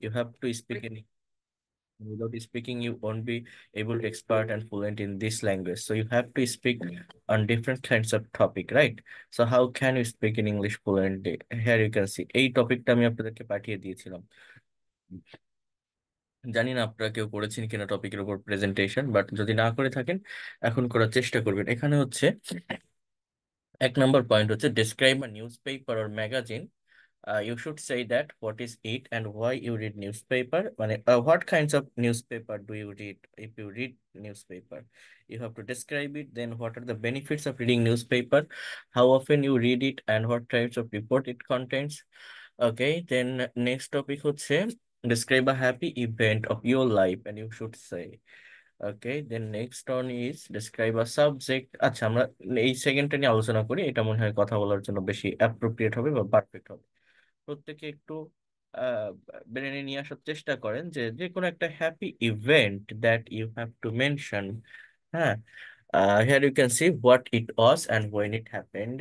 you have to speak in without speaking you won't be able to expert and fluent in this language so you have to speak on different kinds of topic right so how can you speak in english fluently here you can see এই টপিকটা আমি আপনাদেরকে পাঠিয়ে দিয়েছিলাম জানি না আপনারা কেউ করেছেন কিনা টপিকের উপর প্রেজেন্টেশন বাট যদি না করে থাকেন এখন করার চেষ্টা করবেন এখানে হচ্ছে এক নম্বর পয়েন্ট হচ্ছে describe a newspaper magazine uh, you should say that what is it and why you read newspaper. When, uh, what kinds of newspaper do you read? If you read newspaper, you have to describe it. Then what are the benefits of reading newspaper? How often you read it and what types of report it contains? Okay, then next topic would say describe a happy event of your life and you should say. Okay then next one is describe a subject আচ্ছা আমরা এই সেকেন্ডটা নিয়ে আলোচনা করি এটা মনে হয় কথা বলার জন্য বেশি অ্যাপ্রোপ্রিয়েট হবে বা পারফেক্ট হবে প্রত্যেকে একটু ব্রেনে নিয়ে আসার চেষ্টা করেন যে যে কোনো একটা happy event that you have to mention হ্যাঁ here you can see what it was and when it happened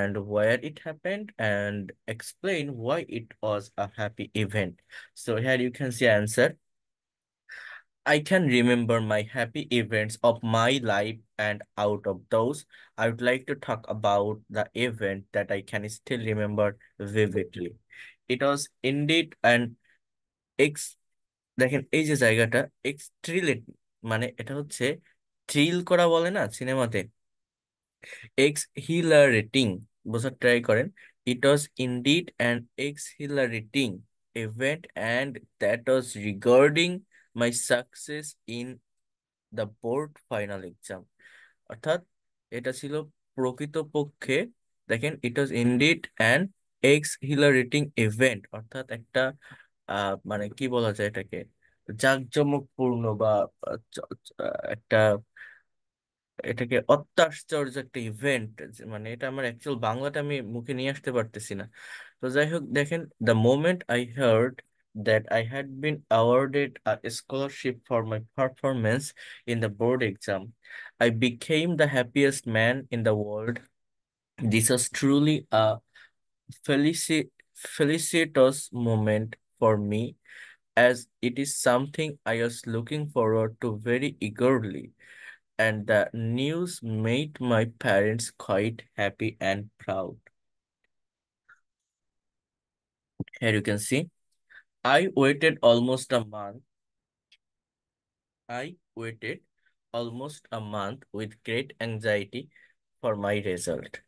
and where it happened and explain why it was a happy event. So here you can see answer I can remember my happy events of my life, and out of those, I would like to talk about the event that I can still remember vividly. It was indeed an ex দেখেন এই যে জায়গাটা এক্সট্রিলেট মানে এটা হচ্ছে thrill করা বলে না সিনেমাতে এক্স হিলারেটিং বোঝার ট্রাই করেন it was indeed an exhilarating event and that was regarding my success in the board final exam অর্থাৎ এটা ছিল প্রকৃতপক্ষে দেখেন it was indeed an exhilarating event অর্থাৎ একটা মানে কি বলা যায় এটাকে জাঁকজমকপূর্ণ বা একটা এটাকে অত্যাশ্চর্য একটা ইভেন্ট মানে এটা আমার অ্যাকচুয়াল বাংলাটা আমি মুখে নিয়ে আসতে পারতেছি না তো যাই হোক দেখেন the moment I heard that I had been awarded a scholarship for my performance in the board exam. I became the happiest man in the world. This was truly a felici felicitous moment for me as it is something I was looking forward to very eagerly and the news made my parents quite happy and proud. Here you can see I waited almost a month. I waited almost a month with great anxiety for my result.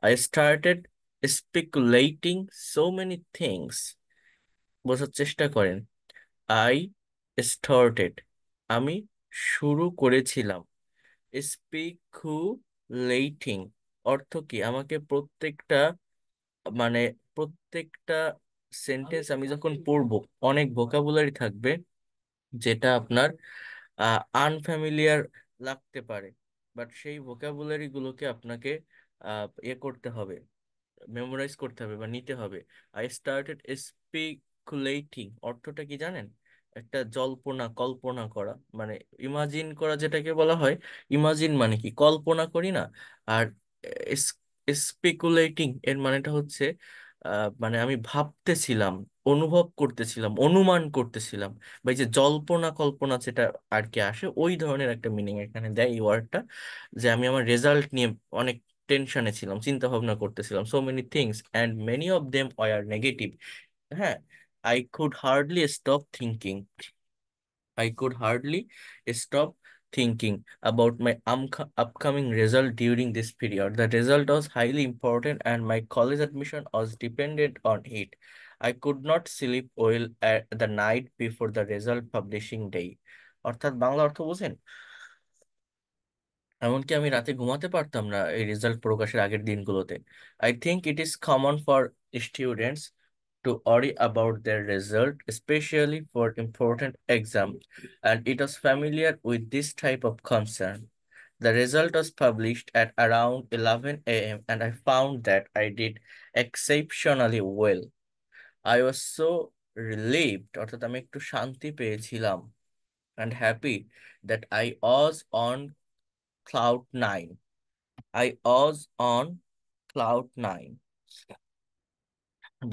I started speculating so many things. I started. করেন I started আমি শুরু করেছিলাম স্পিকুলেটিং অর্থ কি আমাকে প্রত্যেকটা মানে প্রত্যেকটা সেন্টেন্স আমি যখন পড়বো অনেক ভোকাবুলারি থাকবে যেটা আপনার আনফ্যামিলিয়ার লাগতে পারে বাট সেই ভোকাবুলারি গুলোকে আপনাকে এ করতে হবে মেমোরাইজ করতে হবে বা নিতে হবে আই স্টার্টেড স্পিকুলেটিং অর্থটা কি জানেন একটা জল্পনা কল্পনা করা মানে ইমাজিন করা যেটাকে বলা হয় ইমাজিন মানে কি কল্পনা করি না আর স্পিকুলেটিং এর মানেটা হচ্ছে মানে আমি ভাবতেছিলাম অনুভব করতেছিলাম অনুমান করতেছিলাম বা এই যে জল্পনা কল্পনা যেটা আর কি আসে ওই ধরনের একটা মিনিং এখানে দেয় এই ওয়ার্ডটা যে আমি আমার রেজাল্ট নিয়ে অনেক টেনশনে ছিলাম চিন্তা ভাবনা করতেছিলাম so many things and many of them are negative হ্যাঁ I could hardly stop thinking I could hardly stop thinking about my um, upcoming result during this period. The result was highly important and my college admission was dependent on it. I could not sleep well at the night before the result publishing day. অর্থাৎ বাংলা অর্থ বোঝেন এমনকি আমি রাতে ঘুমাতে পারতাম না এই রেজাল্ট প্রকাশের আগের দিনগুলোতে I think it is common for students to worry about their result, especially for important exams, and it was familiar with this type of concern. The result was published at around 11 a.m. and I found that I did exceptionally well. I was so relieved, অর্থাৎ আমি একটু শান্তি and happy that I was on cloud nine. I was on cloud nine.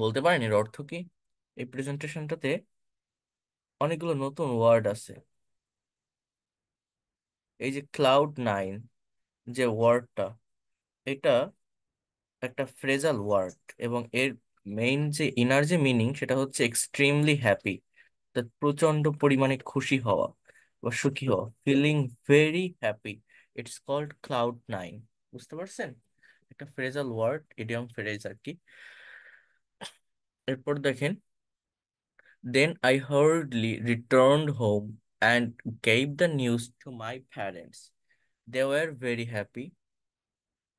বলতে পারেন এর অর্থ কি এই প্রেজেন্টেশনটাতে অনেকগুলো নতুন ওয়ার্ড আছে এই যে ক্লাউড নাইন যে ওয়ার্ডটা এটা একটা ফ্রেজাল ওয়ার্ড এবং এর মেইন যে ইনার যে মিনিং সেটা হচ্ছে এক্সট্রিমলি হ্যাপি প্রচন্ড পরিমাণে খুশি হওয়া বা সুখী হওয়া feeling very happy it's called cloud nine বুঝতে পারছেন একটা ফ্রেজাল ওয়ার্ড ইডিয়াম ফ্রেজ আর কি এরপর দেখেন Then I hurriedly returned home and gave the news to my parents. They were very happy.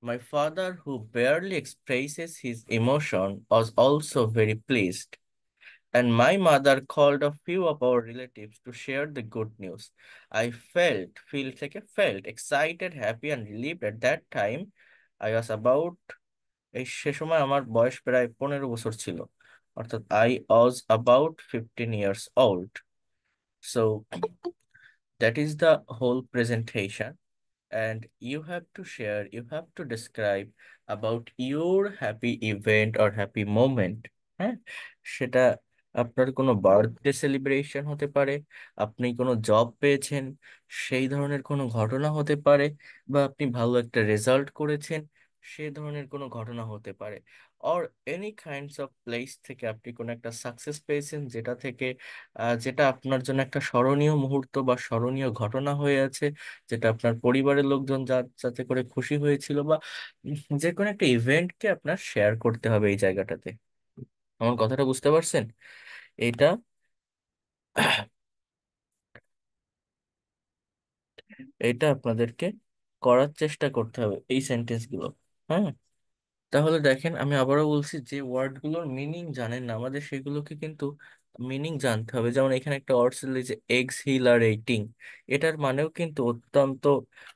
My father, who barely expresses his emotion, was also very pleased. And my mother called a few of our relatives to share the good news. I felt, felt like I felt excited, happy, and relieved at that time. I was about এই সে সময় আমার বয়স প্রায় পনেরো বছর ছিল অর্থাৎ I was about fifteen years old so that is the whole presentation and you have to share you have to describe about your happy event or happy moment হ্যাঁ সেটা আপনার কোনো বার্থডে সেলিব্রেশন হতে পারে আপনি কোনো জব পেয়েছেন সেই ধরনের কোনো ঘটনা হতে পারে বা আপনি ভালো একটা রেজাল্ট করেছেন সে ধরনের কোনো ঘটনা হতে পারে or any kinds of place থেকে আপনি কোনো একটা সাকসেস পেয়েছেন যেটা থেকে যেটা আপনার জন্য একটা স্মরণীয় মুহূর্ত বা স্মরণীয় ঘটনা হয়ে আছে যেটা আপনার পরিবারের লোকজন যা যাতে করে খুশি হয়েছিল বা যে কোনো একটা ইভেন্টকে আপনার শেয়ার করতে হবে এই জায়গাটাতে আমার কথাটা বুঝতে পারছেন এটা এটা আপনাদেরকে করার চেষ্টা করতে হবে এই সেন্টেন্সগুলো হ্যাঁ তাহলে দেখেন আমি আবারও বলছি যে ওয়ার্ডগুলোর মিনিং জানেন না আমাদের সেগুলোকে কিন্তু মিনিং জানতে হবে যেমন এখানে একটা ওয়ার্ড ছিল যে এক্স হিল আর এইটিং এটার মানেও কিন্তু অত্যন্ত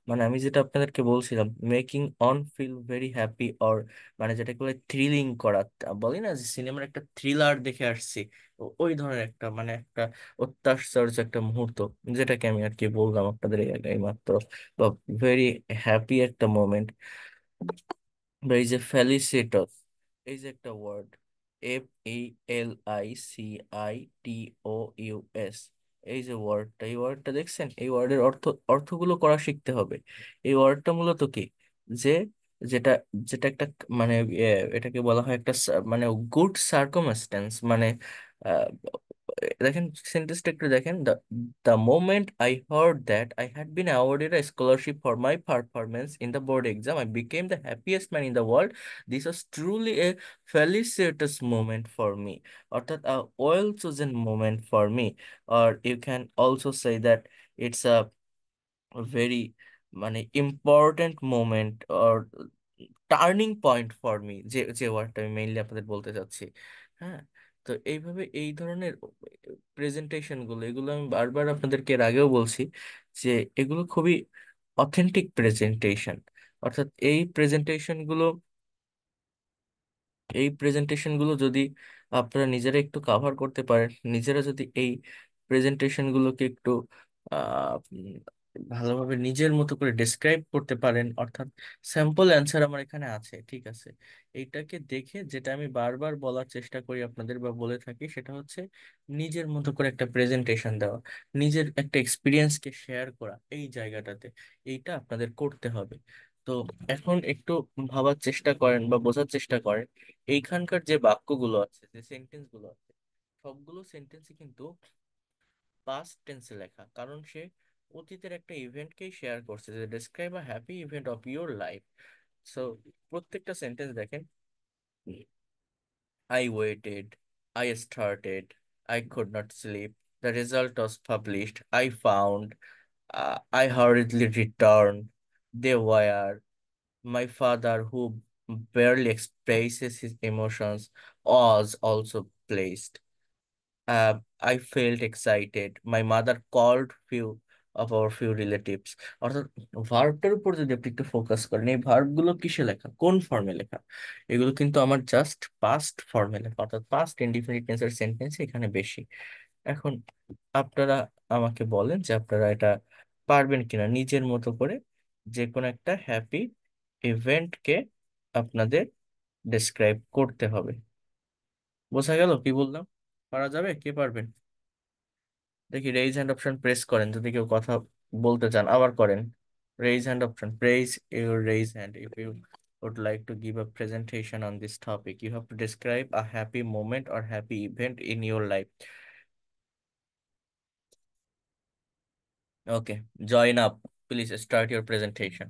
মানে আমি যেটা আপনাদেরকে বলছিলাম making one feel very happy or মানে যেটাকে বলে থ্রিলিং করা বলি না যে সিনেমার একটা থ্রিলার দেখে আসছি ওই ধরনের একটা মানে একটা অত্যাশ্চর্য একটা মুহূর্ত যেটাকে আমি আর কি বললাম আপনাদের এই মাত্র ভেরি হ্যাপি একটা মোমেন্ট বা এই যে ফ্যালিসেটর এই যে একটা word F E L I C I T O U S এই যে ওয়ার্ডটা এই ওয়ার্ডটা দেখছেন এই ওয়ার্ডের অর্থ অর্থগুলো করা শিখতে হবে এই ওয়ার্ডটা মূলত কি যে যেটা যেটা একটা মানে এটাকে বলা হয় একটা মানে গুড সার্কমস্ট্যান্স মানে দেখেন সেন্টেন্সটা একটু দেখেন the the moment I heard that I had been awarded a scholarship for my performance in the board exam I became the happiest man in the world this was truly a felicitous moment for me অর্থাৎ a well chosen moment for me or you can also say that it's a very মানে important moment or turning point for me যে যে ওয়ার্ডটা আমি mainly আপনাদের বলতে চাচ্ছি হ্যাঁ তো এইভাবে এই ধরনের প্রেজেন্টেশনগুলো এগুলো আমি বারবার আপনাদেরকে এর আগেও বলছি যে এগুলো খুবই অথেন্টিক প্রেজেন্টেশন অর্থাৎ এই প্রেজেন্টেশনগুলো এই প্রেজেন্টেশনগুলো যদি আপনারা নিজেরা একটু কাভার করতে পারেন নিজেরা যদি এই প্রেজেন্টেশনগুলোকে একটু ভালোভাবে নিজের মতো করে ডিসক্রাইব করতে পারেন অর্থাৎ স্যাম্পল অ্যান্সার আমার এখানে আছে ঠিক আছে এইটাকে দেখে যেটা আমি বারবার বলার চেষ্টা করি আপনাদের বা বলে থাকি সেটা হচ্ছে নিজের মতো করে একটা প্রেজেন্টেশন দেওয়া নিজের একটা এক্সপিরিয়েন্সকে শেয়ার করা এই জায়গাটাতে এইটা আপনাদের করতে হবে তো এখন একটু ভাবার চেষ্টা করেন বা বোঝার চেষ্টা করেন এইখানকার যে বাক্যগুলো আছে যে সেন্টেন্সগুলো আছে সবগুলো সেন্টেন্সই কিন্তু পাস্ট টেন্সে লেখা কারণ সে অতীতের একটা ইভেন্টকেই শেয়ার করছে যে describe a happy event of your life so প্রত্যেকটা সেন্টেন্স দেখেন I waited I started I could not sleep the result was published I found I hardly return they were my father who barely expresses his emotions was also placed uh, i felt excited my mother called few of our few relatives অর্থাৎ ভার্বটার উপর যদি আপনি একটু focus করেন এই ভার্বগুলো কিসে লেখা কোন ফর্মে লেখা এগুলো কিন্তু আমার জাস্ট পাস্ট ফর্মে লেখা অর্থাৎ পাস্ট ইনডিফিনিট টেন্সের সেন্টেন্স এখানে বেশি এখন আপনারা আমাকে বলেন যে আপনারা এটা পারবেন কিনা নিজের মতো করে যে কোনো একটা হ্যাপি ইভেন্টকে আপনাদের ডেসক্রাইব করতে হবে বোঝা গেল কি বললাম পারা যাবে কে পারবেন দেখি রেইজ হ্যান্ড অপশন প্রেস করেন যদি কেউ কথা বলতে চান আবার করেন raise hand option press your raise hand if you would like to give a presentation on this topic. You have to describe a happy moment or happy event in your life. Okay, join up. Please start your presentation.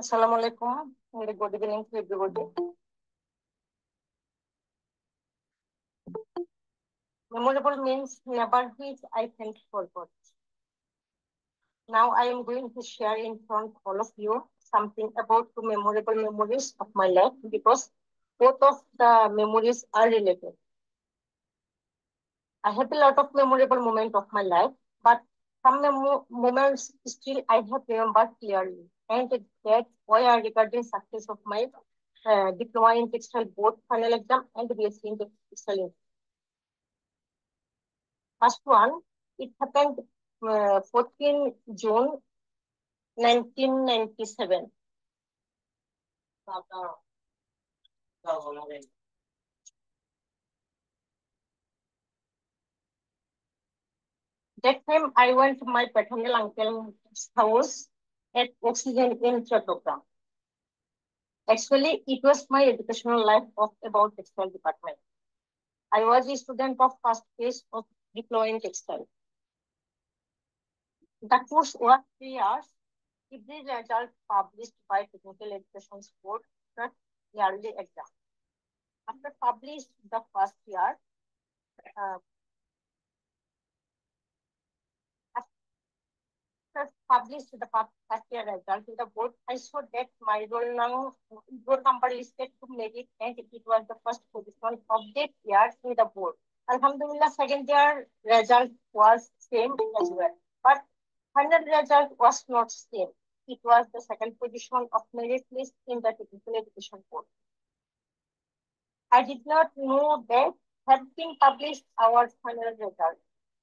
Assalamu alaikum. Good evening to everybody. Memorable means never which I can't forget. Now I am going to share in front all of you something about the memorable memories of my life because both of the memories are related. I have a lot of memorable moments of my life, but some moments still I have remembered clearly. And that's why I regarding success of my uh, diploma in textile board final exam and BSc in textile. First one, it happened uh, 14 June 1997. That time I went to my paternal uncle's house at Oxygen in Chatoka. Actually, it was my educational life of about textile department. I was a student of first phase of deploying itself. That was what we asked If these results published by Technical Education Board, not yearly exam. After published the first year, uh, after published the first year result in the board, I saw that my role number board number listed to merit and it was the first position of that year in the board. Alhamdulillah, second year result was same as well. But final result was not same. It was the second position of merit list in the technical education board. I did not know that had been published our final result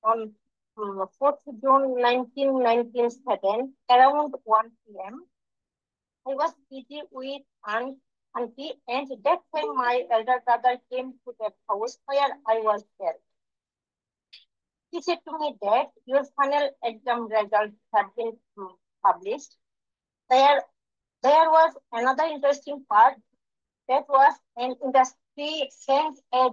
on 4th hmm, June 1997 around 1 p.m. I was busy with an and, the and that when my elder brother came to that house where I was there, He said to me that your final exam results have been published. There, there was another interesting part that was an industry sent a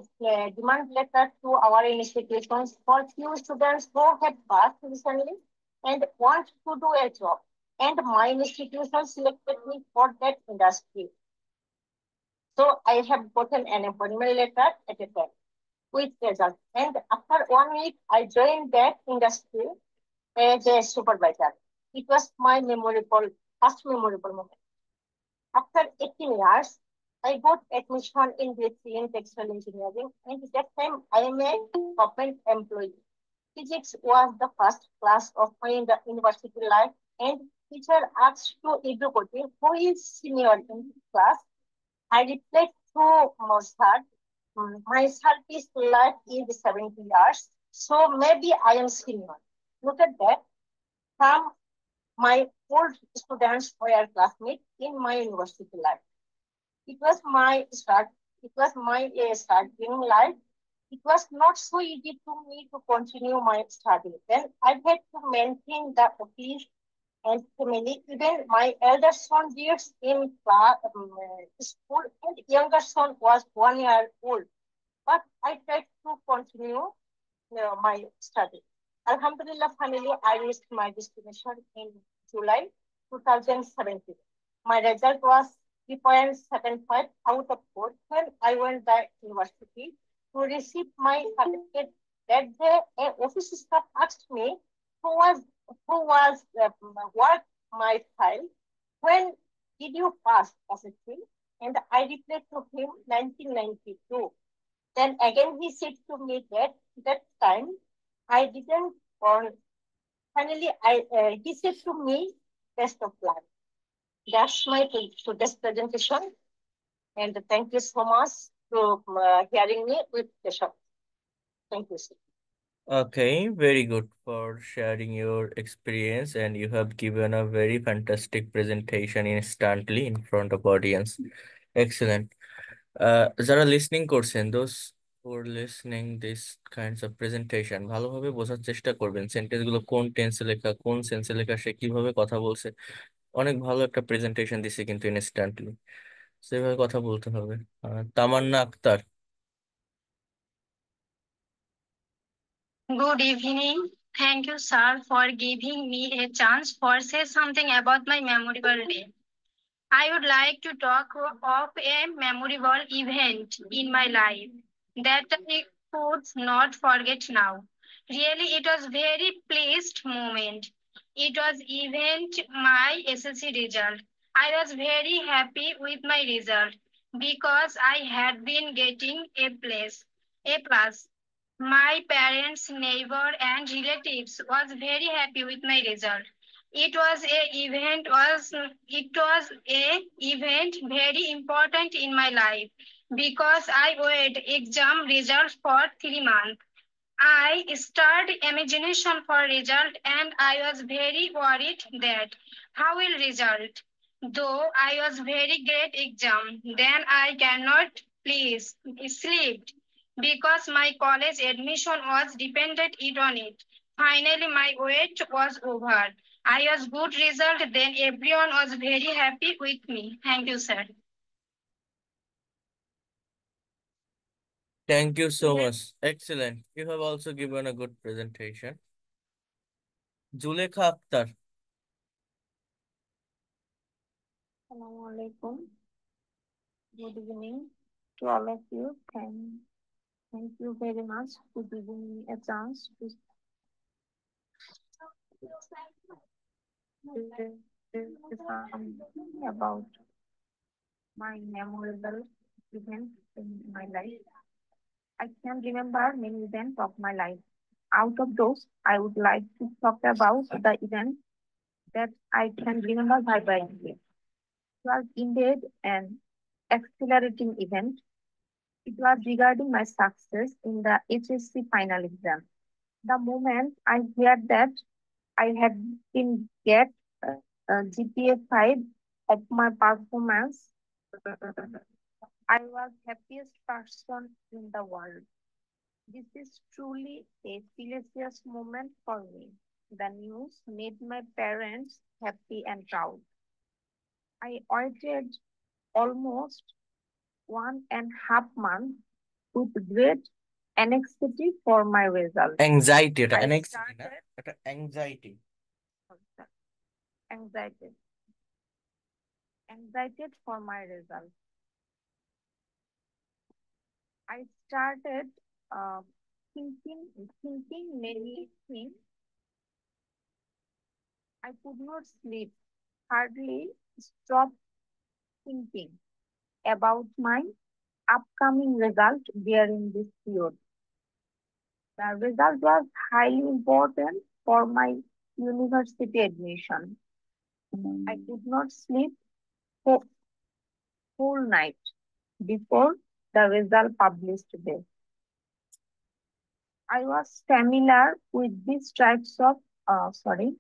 demand letter to our institutions for few students who had passed recently and want to do a job. And my institution selected me for that industry. So I have gotten an appointment letter at a time with result. And after one week, I joined that industry as a supervisor. It was my memorable, first memorable moment. After 18 years, I got admission in BSc in textile engineering, and that time I am a government employee. Physics was the first class of my university life, and teacher asked to me who is senior in class I reflect to Mozart. My service life is 70 years, so maybe I am senior. Look at that. Some my old students were classmates in my university life. It was my start. It was my uh, in life. It was not so easy to me to continue my study. Then I had to maintain the office and family. Even my elder son lives in um, school and younger son was one year old. But I tried to continue my study. Alhamdulillah, finally, I reached my destination in July 2017. My result was 3.75 out of 4 when I went to university to receive my certificate. That day, an office staff asked me who was who was what my child, when did you pass as a child? And I replied to him 1992. Then again he said to me that that time I didn't born. Finally, I uh, he said to me, best of luck. That's my today's presentation. And thank you so much for uh, hearing me with the show. Thank you, sir. Okay, very good for sharing your experience and you have given a very fantastic presentation instantly in front of audience. Excellent. Uh, যারা listening করছেন those who are listening this kinds of presentation ভালোভাবে বোঝার চেষ্টা করবেন sentence গুলো কোন টেন্সে লেখা কোন সেন্সে লেখা সে কিভাবে কথা বলছে অনেক ভালো একটা প্রেজেন্টেশন দিছে কিন্তু ইনস্ট্যান্টলি সেভাবে কথা বলতে হবে Tamanna Akhtar Good evening. Thank you, sir, for giving me a chance for say something about my memorable day. I would like to talk of a memorable event in my life that I could not forget now. Really, it was very pleased moment. It was event my SSC result. I was very happy with my result because I had been getting a plus. A plus. My parents, neighbor, and relatives was very happy with my result. It was a event was it was a event very important in my life because I waited exam results for three months. I started imagination for result and I was very worried that how will result. Though I was very great exam, then I cannot please sleep because my college admission was dependent on it. Finally, my wait was over. I was good result, then everyone was very happy with me. Thank you, sir. Thank you so much. Excellent. You have also given a good presentation. Zulekha Akhtar. Assalamu alaikum. Good evening to all of you. Thanks. Thank you very much for giving me a chance to something about my memorable events in my life. I can remember many events of my life. Out of those, I would like to talk about the events that I can remember by vividly. It was indeed an exhilarating event it was regarding my success in the HSC final exam. The moment I heard that I had been get uh, uh GPA 5 at my performance, I was happiest person in the world. This is truly a delicious moment for me. The news made my parents happy and proud. I waited almost one and half months with great anxiety for my result. Anxiety. right? anxiety. anxiety. Anxiety. Anxiety for my result. I started uh, thinking, thinking many things. I could not sleep, hardly stop thinking about my upcoming result during this period. The result was highly important for my university admission. Mm. I hmm. could not sleep for whole night before the result published day. I was familiar with these types of, uh, sorry,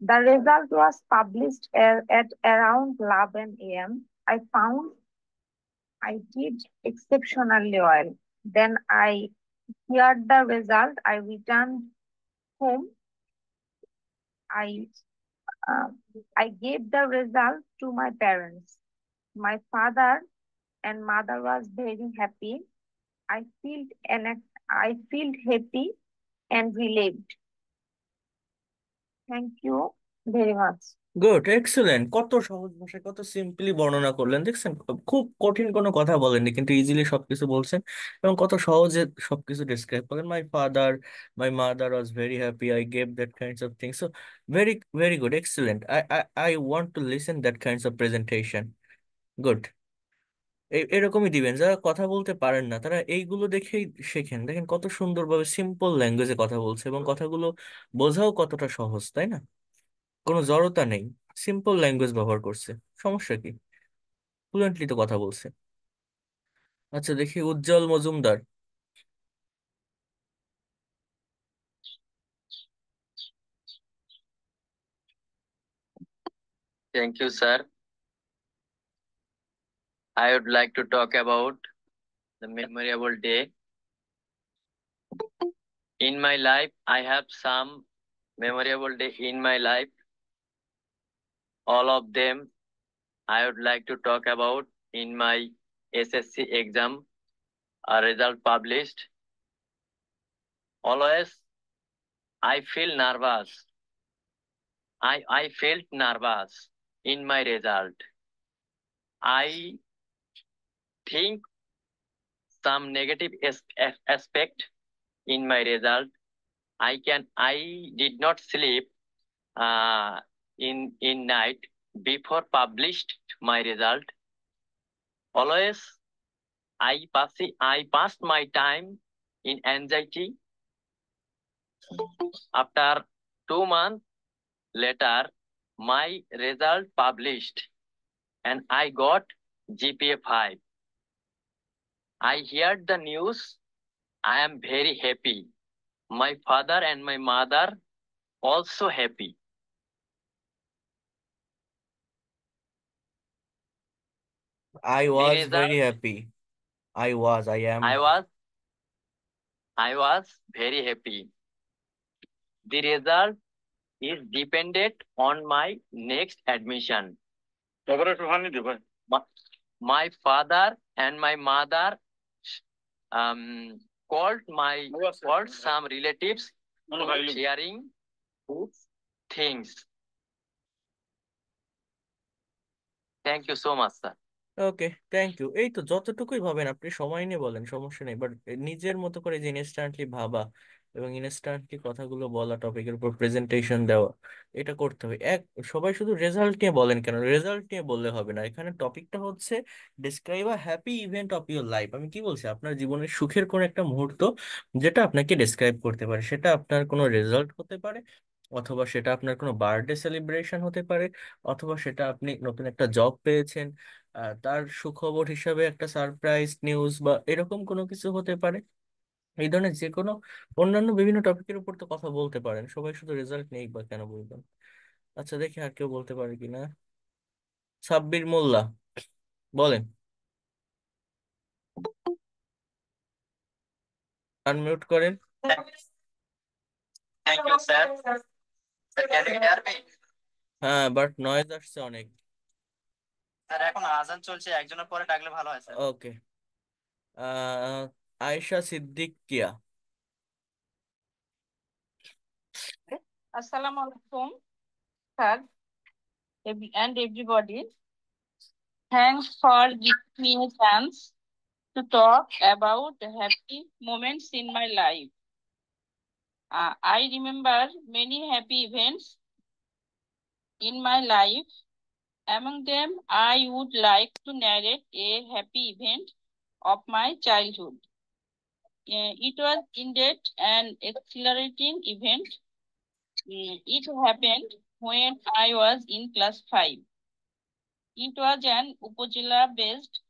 the result was published at, at around 11 a.m. I found I did exceptionally well. Then I heard the result. I returned home. I uh, I gave the result to my parents. My father and mother was very happy. I felt and I felt happy and relieved. Thank you very much. Good excellent কত সহজ ভাষায় কত simply বর্ণনা করলেন দেখছেন খুব কঠিন কোনো কথা বলেননি কিন্তু ইজিলি সবকিছু বলছেন এবং কত সহজে সবকিছু ডিসক্রাইব করলেন my father my mother was very happy I gave that kinds of things so very very good excellent I I I want to listen that kinds of presentation good এরকমই দিবেন যারা কথা বলতে পারেন না তারা এইগুলো দেখেই শেখেন দেখেন কত সুন্দরভাবে সিম্পল ল্যাঙ্গুয়েজে কথা বলছে এবং কথাগুলো বোঝাও কতটা সহজ তাই না কোনো জড়তা নেই সিম্পল ল্যাঙ্গুয়েজ ব্যবহার করছে সমস্যা কি ফ্লুয়েন্টলি তো কথা বলছে আচ্ছা দেখি Ujjal Majumdar Thank you, sir. I would like to talk about the memorable day. In my life, I have some memorable day in my life. all of them I would like to talk about in my SSC exam a result published. Always, I feel nervous. I, I felt nervous in my result. I think some negative aspect in my result. I can I did not sleep uh, in, in night before published my result. Always I pass I passed my time in anxiety. After two months later, my result published and I got GPA 5. I heard the news. I am very happy. My father and my mother also happy. I was very happy. I was, I am. I was, I was very happy. The result is dependent on my next admission. My, my father and my mother um, called my called some relatives sharing things. Thank you so much, sir. Okay thank you এই তো যতটুকুই ভাবেন আপনি সময় নিয়ে বলেন সমস্যা নেই বাট নিজের মতো করে যে ইনস্ট্যান্টলি ভাবা এবং ইনস্ট্যান্টলি কথাগুলো বলা টপিকের উপর প্রেজেন্টেশন দেওয়া এটা করতে হবে এক সবাই শুধু রেজাল্ট নিয়ে বলেন কেন রেজাল্ট নিয়ে বললে হবে না এখানে টপিকটা হচ্ছে describe a happy event of your life আমি কি বলছি আপনার জীবনের সুখের কোনো একটা মুহূর্ত যেটা আপনাকে ডিসক্রাইব করতে পারে সেটা আপনার কোনো রেজাল্ট হতে পারে অথবা সেটা আপনার কোনো বার্থডে সেলিব্রেশন হতে পারে অথবা সেটা আপনি নতুন একটা জব পেয়েছেন তার সুখবর হিসাবে একটা সারপ্রাইজ নিউজ বা এরকম কোনো কিছু হতে পারে এই ধরনের যে কোনো অন্যান্য বিভিন্ন টপিকের উপর তো কথা বলতে পারেন সবাই শুধু রেজাল্ট নেই বা কেন বলবেন আচ্ছা দেখি আর কেউ বলতে পারে কিনা সাব্বির মোল্লা বলেন আনমিউট করেন থ্যাংক ইউ স্যার হ্যাঁ বাট নয়েজ আসছে অনেক স্যার এখন আজান চলছে একজনের পরে ডাকলে ভালো হয় স্যার ওকে আয়েশা সিদ্দিক কিয়া আসসালামু আলাইকুম sir and everybody thanks for giving me chance to talk about happy moments in my life Uh, I remember many happy events in my life. Among them, I would like to narrate a happy event of my childhood. Uh, it was indeed an exhilarating event. Uh, it happened when I was in class 5. It was an Upojila-based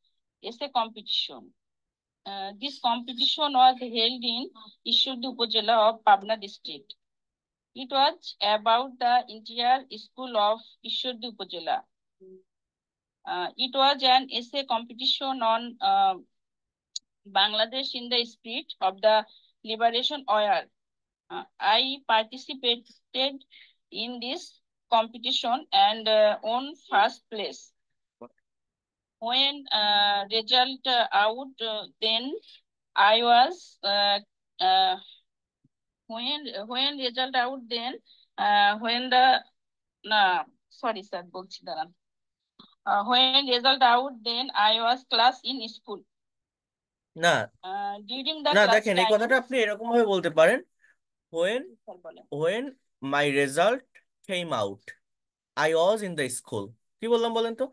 essay competition. Uh, this competition was held in Ishudi Upazila of Pabna district. It was about the entire school of Ishudi Upazila. Uh, it was an essay competition on uh, Bangladesh in the spirit of the liberation oil. Uh, I participated in this competition and uh, won first place. when uh, result uh, out, uh, then I was uh, uh, when when result out, then uh, when the no, sorry sir, বলছি uh, when result out, then I was class in school. uh, during the না class দেখেন এই কথাটা আপনি এরকম ভাবে বলতে পারেন when when my result came out I was in the school কি বললাম বলেন তো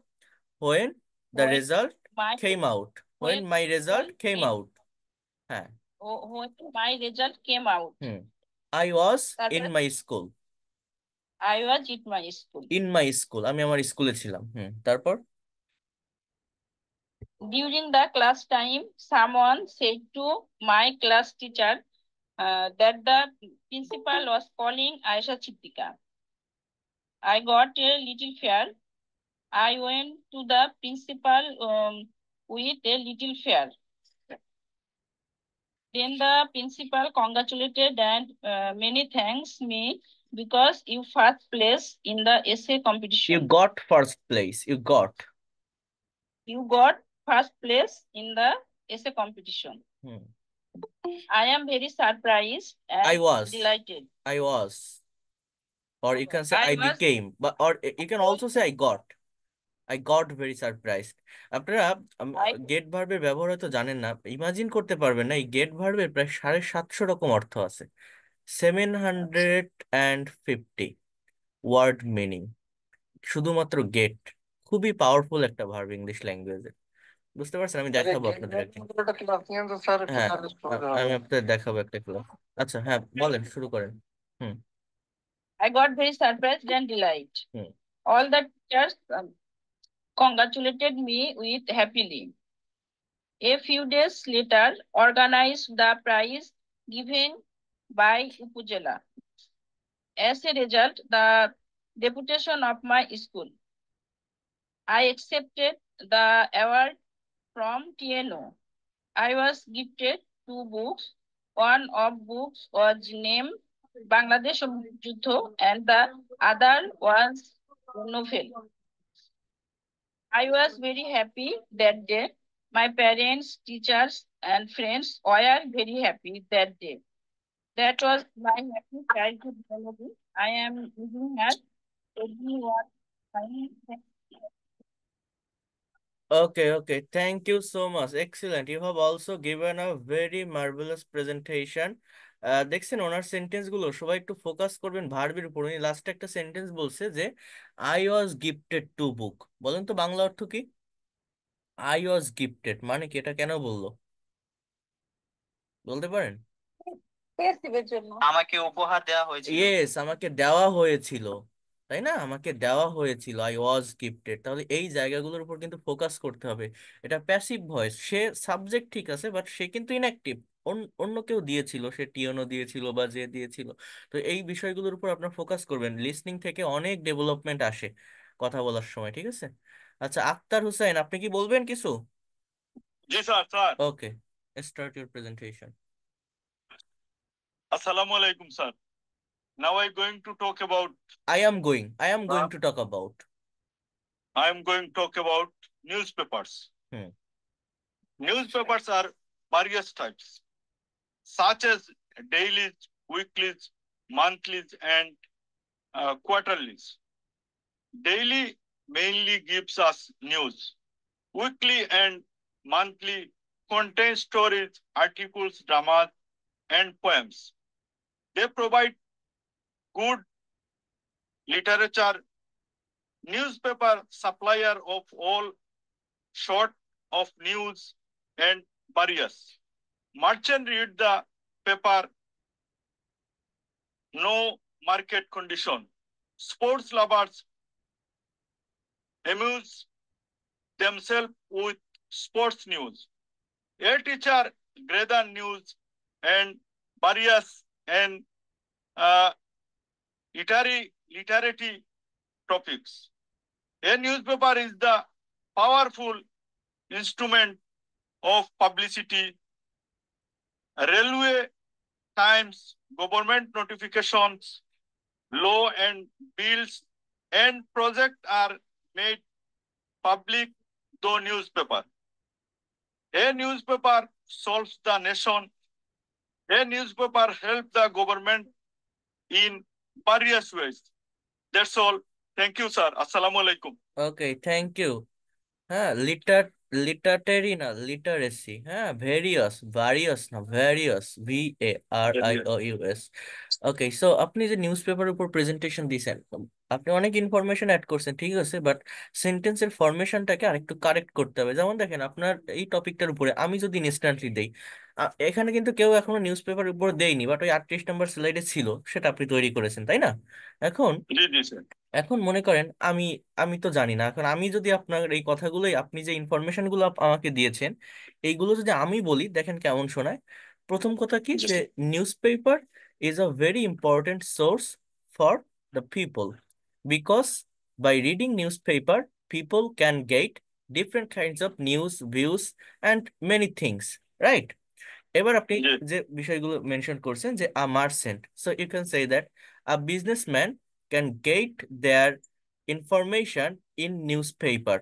when the result my, came out. When, when my result when came, came out. Oh, oh, when my result came out. Hmm. I was in my school. I was in my school. In my school. আমি আমার স্কুলে ছিলাম। Hmm. তারপর During the class time, someone said to my class teacher uh, that the principal was calling Aisha Chittika. I got a little fear I went to the principal um, with a little fear. Then the principal congratulated and uh, many thanks me because you first place in the essay competition. You got first place. You got. You got first place in the essay competition. Hmm. I am very surprised I was delighted. I was. Or you can say I, I was, became, but or you can also say I got. I got very surprise আপনারা get ভার্বের ব্যবহার হয়তো জানেন না imagine করতে পারবেন না এই গেট ভার্বের প্রায় সাড়ে সাতশো রকম অর্থ আছে seven hundred and fifty word meaning শুধুমাত্র গেট খুবই পাওয়ারফুল একটা ভার্ব ইংলিশ ল্যাঙ্গুয়েজে বুঝতে পারছেন আমি দেখাবো আপনাদের হ্যাঁ আমি আপনাদের দেখাবো একটা ক্লাস আচ্ছা হ্যাঁ বলেন শুরু করেন hmm I got very surprised and delighted. All All the teachers, congratulated me with happily. A few days later, organized the prize given by Upujela. As a result, the deputation of my school. I accepted the award from TNO. I was gifted two books. One of books was named Bangladesh of and the other was novel. I was very happy that day. My parents, teachers, and friends were very happy that day. That was my happy childhood melody. I am using that Okay, okay. Thank you so much. Excellent. You have also given a very marvelous presentation. দেখছেন ওনার sentence গুলো সবাই একটু focus করবেন ভার্বির উপর উনি লাস্টে একটা sentence বলছে যে I was gifted to book বলেন তো বাংলা অর্থ কি আই ওয়াজ গিফটেড মানে কি এটা কেন বললো বলতে পারেন আমাকে উপহার দেওয়া হয়েছিল ইয়েস আমাকে দেওয়া হয়েছিল তাই না আমাকে দেওয়া হয়েছিল আই ওয়াজ গিফটেড তাহলে এই জায়গাগুলোর উপর কিন্তু ফোকাস করতে হবে এটা প্যাসিভ ভয়েস সে সাবজেক্ট ঠিক আছে বাট সে কিন্তু ইনঅ্যাক্টিভ অন্য কেউ দিয়েছিল সে টিয়নও দিয়েছিল বা যে দিয়েছিল তো এই বিষয়গুলোর উপর আপনার ফোকাস করবেন লিসনিং থেকে অনেক ডেভেলপমেন্ট আসে কথা বলার সময় ঠিক আছে আচ্ছা আক্তার হুসাইন আপনি কি বলবেন কিছু জি sir sir okay start your presentation আসসালামু আলাইকুম sir now I going to talk about. I am going. I am going to talk talk I I am going to talk about newspapers. Hmm. Newspapers are various types. such as dailies, weeklies, monthlies, and uh, quarterlies. Daily mainly gives us news. Weekly and monthly contain stories, articles, dramas, and poems. They provide good literature. Newspaper supplier of all sort of news and various merchant read the paper, no market condition. Sports lovers amuse themselves with sports news. A teacher greater news and various and uh, literary, literary topics. A newspaper is the powerful instrument of publicity railway times, government notifications, law and bills, and project are made public through newspaper. A newspaper solves the nation. A newspaper helps the government in various ways. That's all. Thank you, sir. Assalamu alaikum. Okay, thank you. Huh, literature literary না literacy হ্যাঁ various various না various V A R I O U S okay so আপনি যে news পেপারের উপর presentation দিয়েছেন আপনি অনেক ইনফরমেশন অ্যাড করছেন ঠিক আছে বাট সেন্টেন্সের ফরমেশনটাকে আরেকটু কারেক্ট করতে হবে যেমন দেখেন আপনার এই টপিকটার উপরে আমি যদি ইনস্ট্যান্টলি দেই এখানে কিন্তু কেউ এখনো নিউজ পেপার উপর দেয়নি বাট ওই আটত্রিশ নম্বর স্লাইডে ছিল সেটা আপনি তৈরি করেছেন তাই না এখন এখন মনে করেন আমি আমি তো জানি না এখন আমি যদি আপনার এই কথাগুলোই আপনি যে ইনফরমেশন গুলো আমাকে দিয়েছেন এইগুলো যদি আমি বলি দেখেন কেমন শোনায় প্রথম কথা কি যে newspaper is a very important source for the people because by reading newspaper people can get different kinds of news views and many things right এবার আপনি যে বিষয়গুলো মেনশন করছেন যে a merchant so you can say that a businessman can get their information in newspaper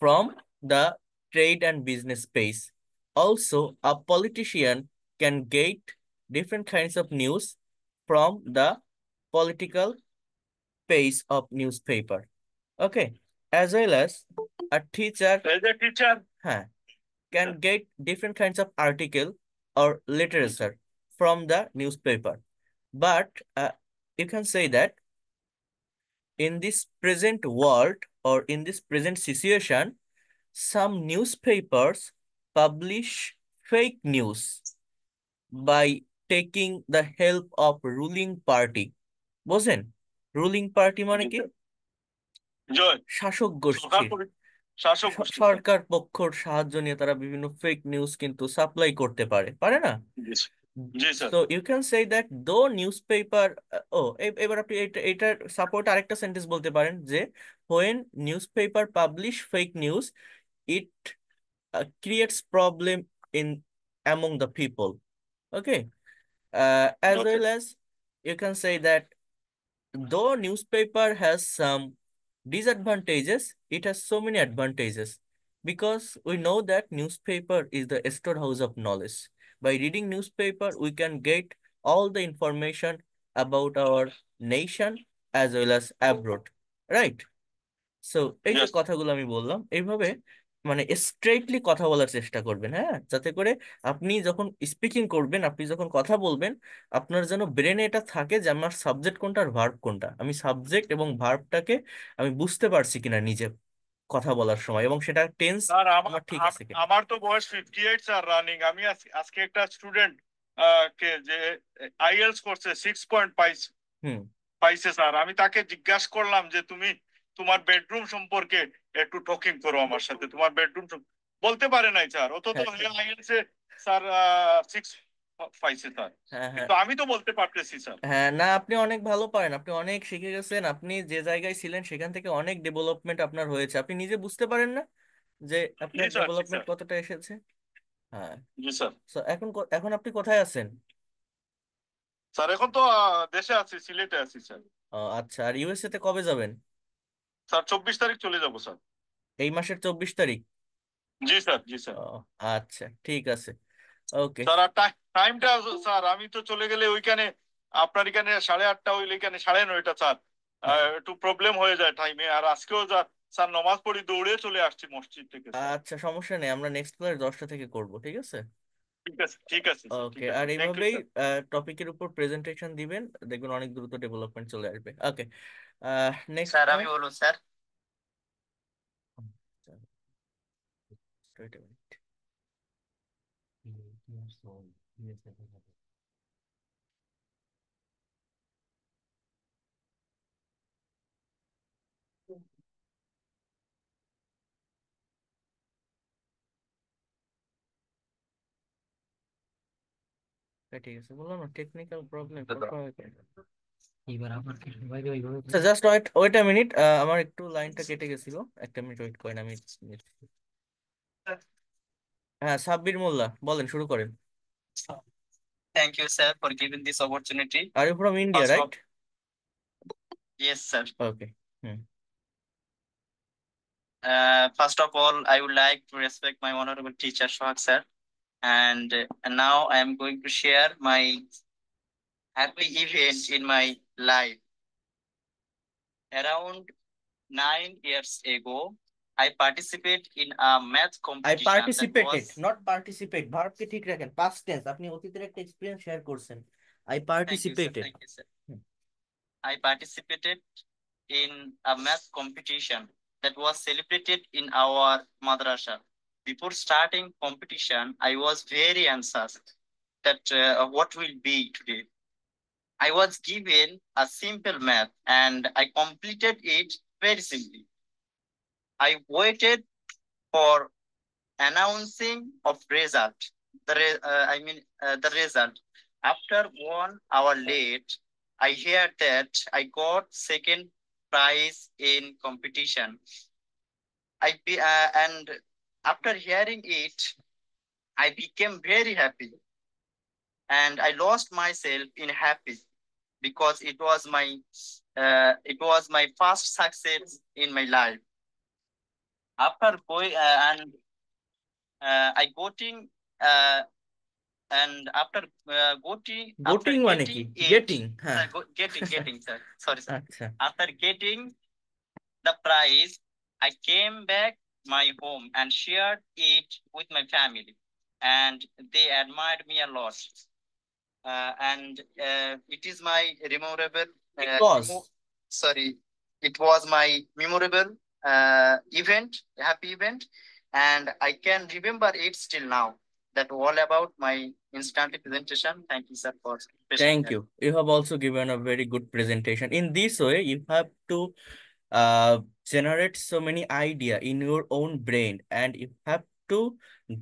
from the trade and business space also a politician can get different kinds of news from the political space of newspaper. Okay. As well as a teacher. As a teacher. Huh, can get different kinds of article or literature from the newspaper. But uh, you can say that in this present world or in this present situation, some newspapers publish fake news by taking the help of ruling party. বোঝেন ruling party মানে কি শাসক গোষ্ঠী শাসক সরকার পক্ষর সাহায্য নিয়ে তারা বিভিন্ন ফেক নিউজ কিন্তু সাপ্লাই করতে পারে পারে না তো you can say that though newspaper ও এবার আপনি এটার সাপোর্ট আরেকটা সেন্টেন্স বলতে পারেন যে when newspaper publish fake news it creates problem in among the people okay as well as you can say that though newspaper has some Disadvantages, it has so many advantages because we know that newspaper is the storehouse of knowledge. By reading newspaper, we can get all the information about our nation as well as abroad, right? So এই যে কথাগুলো আমি বললাম এইভাবে মানে স্ট্রেটলি কথা বলার চেষ্টা করবেন হ্যাঁ যাতে করে আপনি যখন স্পিকিং করবেন আপনি যখন কথা বলবেন আপনার যেন ব্রেনে এটা থাকে যে আমার সাবজেক্ট কোনটা আর ভার্ব কোনটা আমি সাবজেক্ট এবং ভার্বটাকে আমি বুঝতে পারছি কিনা নিজে কথা বলার সময় এবং সেটা টেন্স আমার ঠিক আছে আমার তো বয়স 58 স্যার রানিং আমি আজকে একটা স্টুডেন্ট কে যে আইএলস করছে 6.5 হুম পাইছে স্যার আমি তাকে জিজ্ঞাসা করলাম যে তুমি তোমার বেডরুম সম্পর্কে একটু টকিং করো আমার সাথে তোমার বেডরুম বলতে পারে নাই স্যার অত তো আইএলসে স্যার সিক্স পাইছে স্যার হ্যাঁ। কিন্তু আমি তো বলতে পারতেছি স্যার হ্যাঁ না আপনি অনেক ভালো পারেন আপনি অনেক শিখে গেছেন আপনি যে জায়গায় ছিলেন সেখান থেকে অনেক ডেভেলপমেন্ট আপনার হয়েছে আপনি নিজে বুঝতে পারেন না যে আপনার ডেভেলপমেন্ট স্যার। কতটা এসেছে হ্যাঁ স্যার এখন এখন আপনি কোথায় আছেন স্যার এখন তো দেশে আছি সিলেটে আছি স্যার আচ্ছা আর ইউএসএ তে কবে যাবেন স্যার চব্বিশ তারিখ চলে যাবো স্যার এই মাসের চব্বিশ তারিখ জি স্যার জি স্যার আচ্ছা ঠিক আছে ওকে স্যার আর টাইমটা স্যার আমি তো চলে গেলে ওইখানে আপনার এখানে সাড়ে আটটা ওই এখানে সাড়ে নয়টা স্যার হ্যাঁ। একটু প্রবলেম হয়ে যায় টাইমে আর আজকেও যা স্যার নমাজ পড়ি দৌড়ে চলে আসছি মসজিদ থেকে আচ্ছা সমস্যা নেই আমরা নেক্সট ক্লাস দশটা থেকে করব ঠিক আছে ঠিক আছে ঠিক আছে ওকে আর এইভাবেই টপিকের উপর প্রেজেন্টেশন দিবেন দেখবেন অনেক দ্রুত ডেভেলপমেন্ট চলে আসবে ওকে নেক্সট স্যার আমি বলুন sir Wait a minute. Yes, So just wait, wait a minute. Uh, I'm going to line to get a go. At a minute, wait, coin. I mean, Sabir Mulla, Bolin, should call him. Thank you, sir, for giving this opportunity. Are you from India, right? Yes, sir. Okay. Hmm. Uh, first of all, I would like to respect my honorable teacher, Shwak, sir, and, now I am going to share my happy event in my life. Around nine years ago, I participate in a math competition. I participated, was... not participate. ভার্বকে ঠিক রাখেন past tense আপনি অতীতের একটা experience share korsen. I participated. Thank you, Thank you, I participated in a math competition that was celebrated in our madrasa before starting competition, I was very anxious that uh, what will be today. I was given a simple math and I completed it very simply. I waited for announcing of result. The re uh, I mean uh, the result. After one hour late, I heard that I got second prize in competition. I be, uh, and after hearing it, I became very happy and I lost myself in happy because it was my uh, it was my first success in my life. After going uh, and uh, I goting uh, and after uh, goting goting one getting, it, getting huh. getting getting sir sorry sir. Achha. After getting the prize, I came back my home and shared it with my family. And they admired me a lot. Uh, and uh, it is my memorable. Uh, it was. sorry, it was my memorable uh, event, happy event. And I can remember it still now. That all about my instant presentation. Thank you, sir, for. Thank you. You have also given a very good presentation. In this way, you have to uh, generate so many idea in your own brain and you have to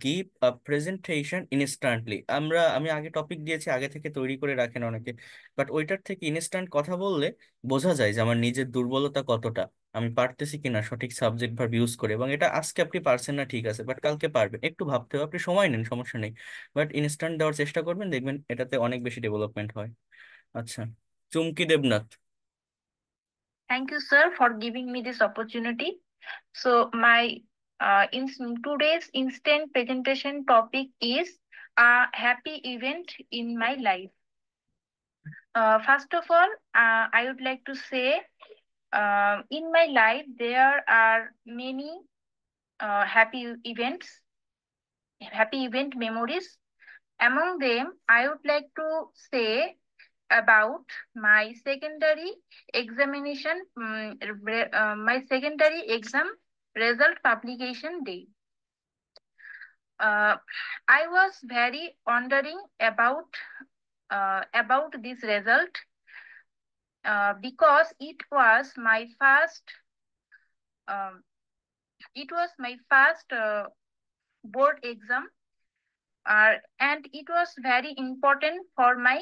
give a presentation instantly আমরা আমি আগে topic দিয়েছি আগে থেকে তৈরি করে রাখেন অনেকে বাট ওইটার থেকে ইনস্ট্যান্ট কথা বললে বোঝা যায় যে আমার নিজের দুর্বলতা কতটা আমি পারতেছি কিনা সঠিক সাবজেক্ট ভার্ব ইউজ করে এবং এটা আজকে আপনি পারছেন না ঠিক আছে বাট কালকে পারবেন একটু ভাবতে হবে আপনি সময় নেন সমস্যা নেই বাট ইনস্ট্যান্ট দেওয়ার চেষ্টা করবেন দেখবেন এটাতে অনেক বেশি ডেভেলপমেন্ট হয় আচ্ছা চুমকি Debnath Thank you, sir, for giving me this opportunity. So my uh, in today's instant presentation topic is a happy event in my life. Uh, first of all, uh, I would like to say uh, in my life, there are many uh, happy events, happy event memories. Among them, I would like to say about my secondary examination, um, uh, my secondary exam result publication day. Uh, I was very wondering about uh, about this result uh, because it was my first um, it was my first uh, board exam uh, and it was very important for my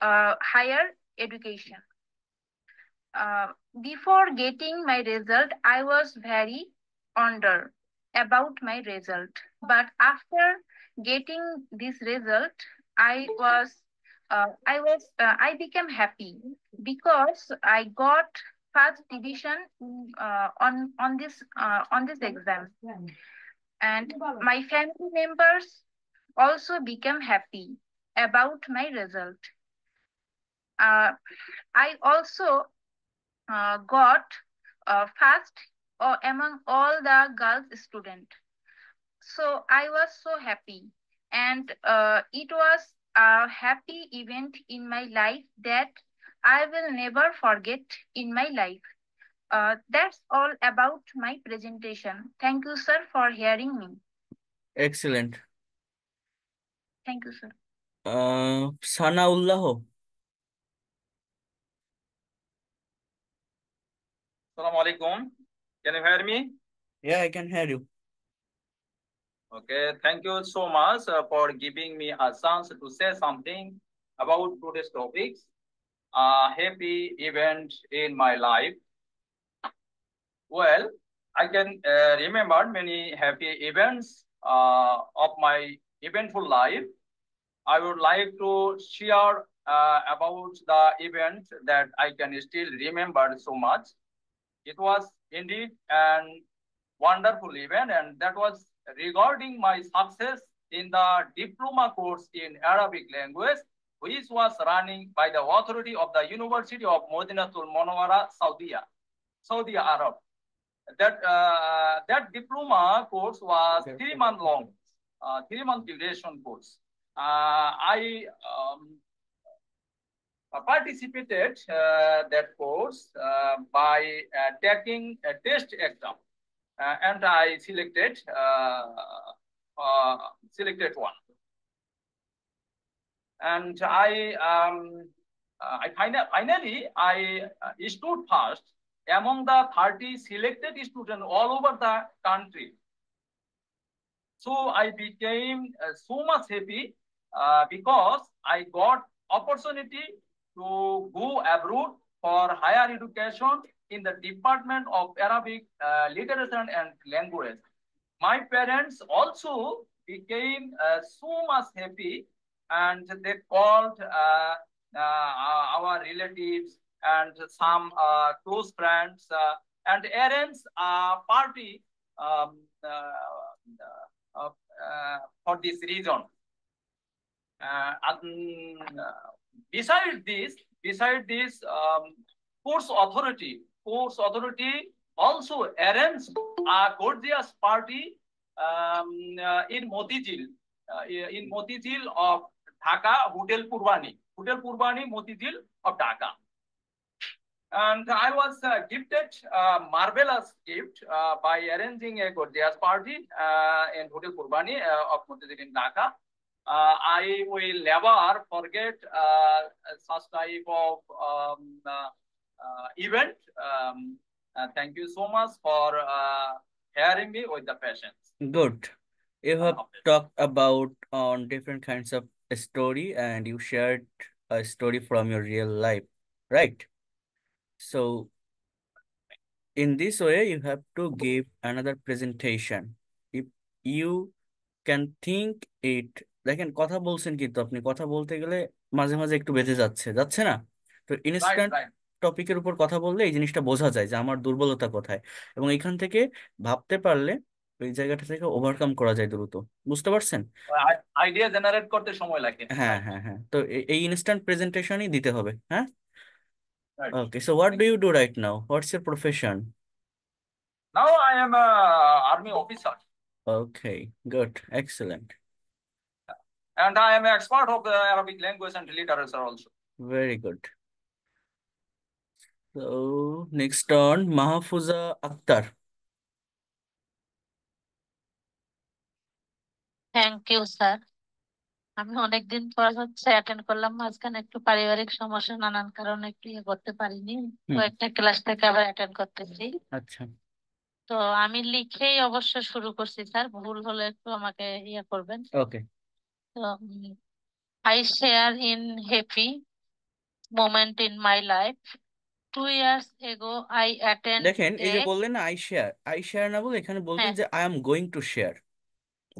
uh, higher education. Uh, before getting my result, I was very under about my result. But after getting this result, I was uh, I was uh, I became happy because I got first division uh, on on this uh, on this exam, and my family members also became happy about my result uh, I also uh, got uh, first uh, among all the girls student. So I was so happy and uh, it was a happy event in my life that I will never forget in my life. Uh, that's all about my presentation. Thank you, sir, for hearing me. Excellent. Thank you, sir. Uh, Sana Assalamu alaikum. Can you hear me? Yeah, I can hear you. Okay, thank you so much uh, for giving me a chance to say something about today's topics. A uh, happy event in my life. Well, I can uh, remember many happy events uh, of my eventful life. I would like to share uh, about the event that I can still remember so much. It was indeed an wonderful event and that was regarding my success in the diploma course in Arabic language, which was running by the authority of the University of Madinatul Monawara, Saudi, Saudi Arab. That, uh, that diploma course was three month long, uh, three month duration course. Uh, I um, uh, participated uh, that course uh, by taking a test exam. and I selected selected one. And I um, I final, finally I uh, stood first among the 30 selected students all over the country. So I became uh, so much happy because I got opportunity to go abroad for higher education in the Department of Arabic uh, Literature and Language. My parents also became uh, so much happy and they called uh, uh our relatives and some uh, close friends uh, and arranged a party um, for this reason. Besides this, beside this um, course authority, force authority also arranged a gorgeous party um, uh, in Motijil, uh, in Motijil of Dhaka, Hotel purbani Hotel Purwani, Motijil of Dhaka. And I was uh, gifted a marvelous gift by arranging a gorgeous party in Hotel uh, of Motijil in Dhaka. uh, I will never forget uh, such type of um, uh, uh, event. Um, thank you so much for hearing me with the patience. Good. You have talked about on um, different kinds of story and you shared a story from your real life, right? So in this way, you have to give another presentation. If you can think it দেখেন কথা বলছেন কিন্তু আপনি কথা বলতে গেলে মাঝে মাঝে একটু বেঁধে যাচ্ছে যাচ্ছে না তো ইনস্ট্যান্ট টপিকের উপর কথা বললে এই জিনিসটা বোঝা যায় যে আমার দুর্বলতা কোথায় এবং এখান থেকে ভাবতে পারলে ওই জায়গাটা থেকে ওভারকাম করা যায় দ্রুত বুঝতে পারছেন আইডিয়া জেনারেট করতে সময় লাগে হ্যাঁ হ্যাঁ হ্যাঁ তো এই ইনস্ট্যান্ট প্রেজেন্টেশনই দিতে হবে হ্যাঁ okay so what do you do right now what's your profession now I am army officer okay good excellent And I am an expert of the Arabic language and literature also. Very good. So next on Mahafuza Akhtar. Thank you sir আমি অনেকদিন পর হচ্ছে attend করলাম মাঝখানে একটু পারিবারিক সমস্যা নানান কারণে একটু ইয়ে করতে পারিনি তো একটা ক্লাস থেকে আবার অ্যাটেন্ড করতেছি আচ্ছা তো আমি লিখেই অবশ্য শুরু করছি স্যার ভুল হলে একটু আমাকে ইয়ে করবেন okay I share in happy moment in my life two years ago I attend দেখেন এই যে বললেন না আই শেয়ার আই শেয়ার না বলে এখানে বলছেন হ্যাঁ যে I am going to share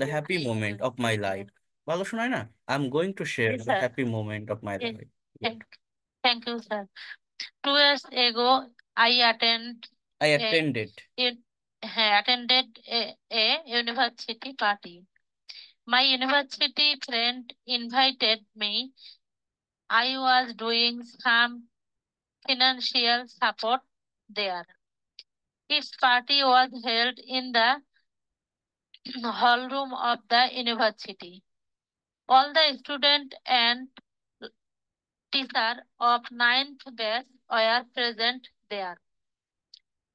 the happy moment of my life ভালো শোনায় না I am going to share the sir happy moment of my life thank you sir Two years ago, I attend I attended in, হ্যাঁ, attended a, a university My university friend invited me. I was doing some financial support there. His party was held in the hall room of the university. All the students and teacher of ninth batch were present there.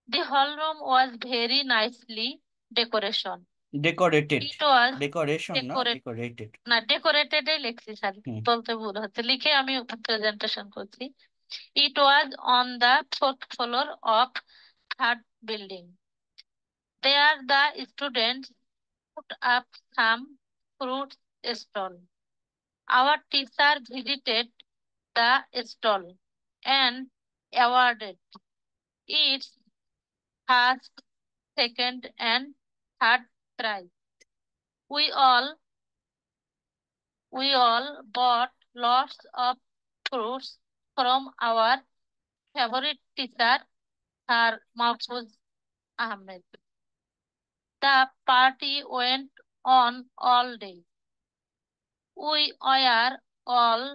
The hall room was very nicely decoration. Decorated It was decoration না decorated না ডেকোরেটেডই লিখছি sir হুম। বলতে ভুল হচ্ছে লিখে আমি presentation করছি it was on the fourth floor of third building there the student put up some fruit stall our teacher visited the stall and awarded its first second and third right. We all we all bought lots of fruits from our favorite teacher, Sir Mahfuz Ahmed. The party went on all day. We are all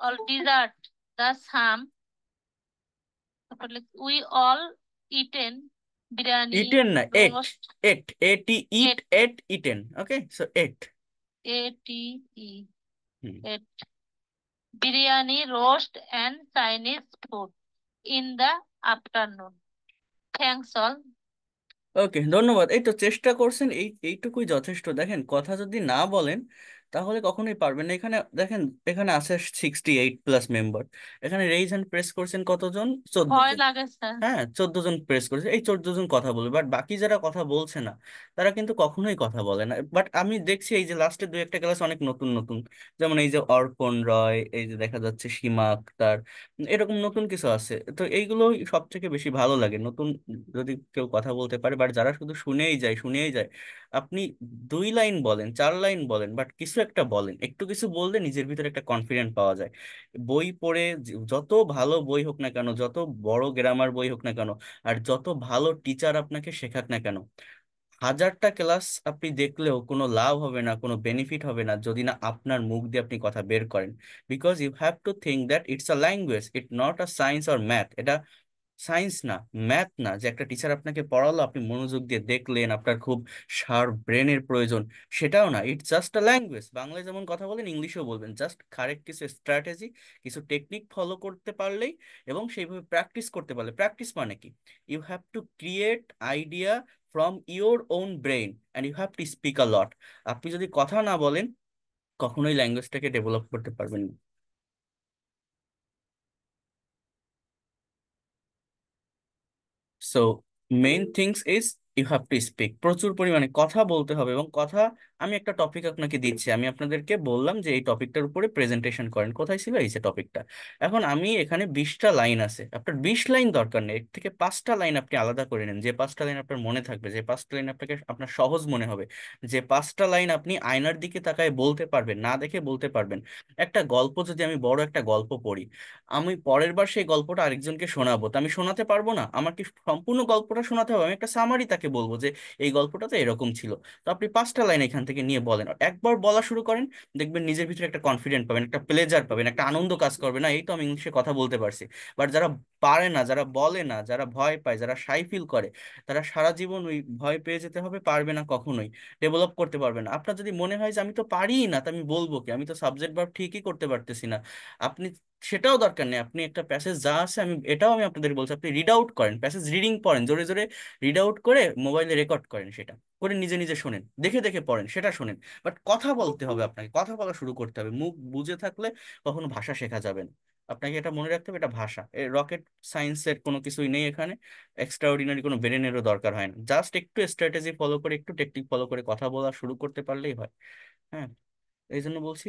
all dessert the sum. We all eaten biryani eaten na roast, ate ate eat, t e ate. ate eaten okay so ate a t ate biryani roast and chinese food in the afternoon thanks all okay ধন্যবাদ এই তো চেষ্টা করছেন এই এইটুকুই যথেষ্ট দেখেন কথা যদি না বলেন তাহলে কখনোই পারবেন না এখানে দেখেন এখানে আছে সিক্সটি এইট প্লাস মেম্বার এখানে রেইজ হ্যান্ড প্রেস করছেন কতজন চোদ্দ হ্যাঁ চোদ্দ জন প্রেস করেছে এই চোদ্দ জন কথা বলবে বাট বাকি যারা কথা বলছে না তারা কিন্তু কখনোই কথা বলে না বাট আমি দেখছি এই যে লাস্টে দু একটা ক্লাস অনেক নতুন নতুন যেমন এই যে অর্পণ রয় এই যে দেখা যাচ্ছে সীমা আক্তার এরকম নতুন কিছু আছে তো এইগুলো সব থেকে বেশি ভালো লাগে নতুন যদি কেউ কথা বলতে পারে বাট যারা শুধু শুনেই যায় শুনেই যায় আপনি দুই লাইন বলেন চার লাইন বলেন বাট কিছু একটা বলেন একটু কিছু বললে নিজের ভিতরে একটা কনফিডেন্ট পাওয়া যায় বই পড়ে যত ভালো বই হোক না কেন যত বড় গ্রামার বই হোক না কেন আর যত ভালো টিচার আপনাকে শেখাক না কেন হাজারটা ক্লাস আপনি দেখলেও কোনো লাভ হবে না কোনো বেনিফিট হবে না যদি না আপনার মুখ দিয়ে আপনি কথা বের করেন because you have to think that it's a language it not a science or math এটা সায়েন্স না ম্যাথ না যে একটা টিচার আপনাকে পড়ালো আপনি মনোযোগ দিয়ে দেখলেন আপনার খুব শার্প ব্রেনের প্রয়োজন সেটাও না ইটস জাস্ট আ ল্যাঙ্গুয়েজ বাংলায় যেমন কথা বলেন ইংলিশেও বলবেন জাস্ট কারেক্ট কিছু স্ট্র্যাটেজি কিছু টেকনিক ফলো করতে পারলেই এবং সেইভাবে প্র্যাকটিস করতে পারলে প্র্যাকটিস মানে কি you have to create idea from your own brain and you have to speak a lot আপনি যদি কথা না বলেন কখনোই ল্যাঙ্গুয়েজটাকে ডেভেলপ করতে পারবেন না So main things is you have to speak প্রচুর পরিমাণে কথা বলতে হবে এবং কথা আমি একটা টপিক আপনাকে দিচ্ছি আমি আপনাদেরকে বললাম যে এই টপিকটার উপরে প্রেজেন্টেশন করেন কোথায় ছিল এই যে টপিকটা এখন আমি এখানে বিশটা লাইন আছে আপনার বিশ লাইন দরকার নেই এর থেকে পাঁচটা লাইন আপনি আলাদা করে নেন যে পাঁচটা লাইন আপনার মনে থাকবে যে পাঁচটা লাইন আপনাকে আপনার সহজ মনে হবে যে পাঁচটা লাইন আপনি আয়নার দিকে তাকায় বলতে পারবেন না দেখে বলতে পারবেন একটা গল্প যদি আমি বড় একটা গল্প পড়ি আমি পরের বার সেই গল্পটা আরেকজনকে শোনাবো তো আমি শোনাতে পারবো না আমার সম্পূর্ণ গল্পটা শোনাতে হবে আমি একটা সামারি তাকে আপনাকে বলবো যে এই গল্পটা তো এরকম ছিল তো আপনি পাঁচটা লাইন এখান থেকে নিয়ে বলেন একবার বলা শুরু করেন দেখবেন নিজের ভিতরে একটা কনফিডেন্ট পাবেন একটা প্লেজার পাবেন একটা আনন্দ কাজ করবে না এই তো আমি ইংলিশে কথা বলতে পারছি বাট যারা পারে না যারা বলে না যারা ভয় পায় যারা সাই ফিল করে তারা সারা জীবন ওই ভয় পেয়ে যেতে হবে পারবে না কখনোই ডেভেলপ করতে পারবে না আপনার যদি মনে হয় যে আমি তো পারিই না তা আমি বলবো কি আমি তো সাবজেক্ট বা ঠিকই করতে পারতেছি না আপনি সেটাও দরকার নেই আপনি একটা প্যাসেজ যা আছে আমি এটাও আমি আপনাদের বলছি আপনি রিড আউট করেন প্যাসেজ রিডিং পড়েন জোরে জোরে রিড আউট করে মোবাইলে রেকর্ড করেন সেটা করে নিজে নিজে শোনেন দেখে দেখে পড়েন সেটা শোনেন বাট কথা বলতে হবে আপনাকে কথা বলা শুরু করতে হবে মুখ বুঝে থাকলে কখনো ভাষা শেখা যাবে না আপনাকে এটা মনে রাখতে হবে এটা ভাষা এ রকেট সায়েন্সের কোনো কিছুই নেই এখানে এক্সট্রা অর্ডিনারি কোনো ব্রেনেরও দরকার হয় না জাস্ট একটু স্ট্র্যাটেজি ফলো করে একটু টেকনিক ফলো করে কথা বলা শুরু করতে পারলেই হয় হ্যাঁ এই জন্য বলছি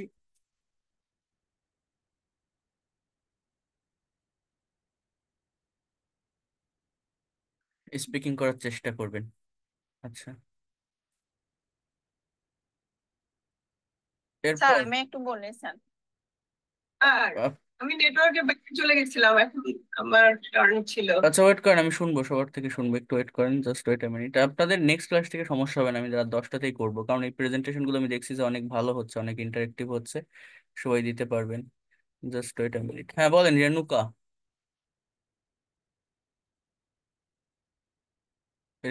স্পিকিং করার চেষ্টা করবেন আচ্ছা আমি আমার আচ্ছা, ওয়েট করেন আমি শুনবো সবার থেকে শুনবো একটু ওয়েট করেন জাস্ট ওয়েট আপনাদের নেক্সট ক্লাস থেকে সমস্যা হবে না আমি রাত দশটাতেই করবো কারণ এই প্রেজেন্টেশনগুলো আমি দেখছি যে অনেক ভালো হচ্ছে অনেক ইন্টারেক্টিভ হচ্ছে সবাই দিতে পারবেন জাস্ট ওয়েট মিনিট হ্যাঁ বলেন রেনুকা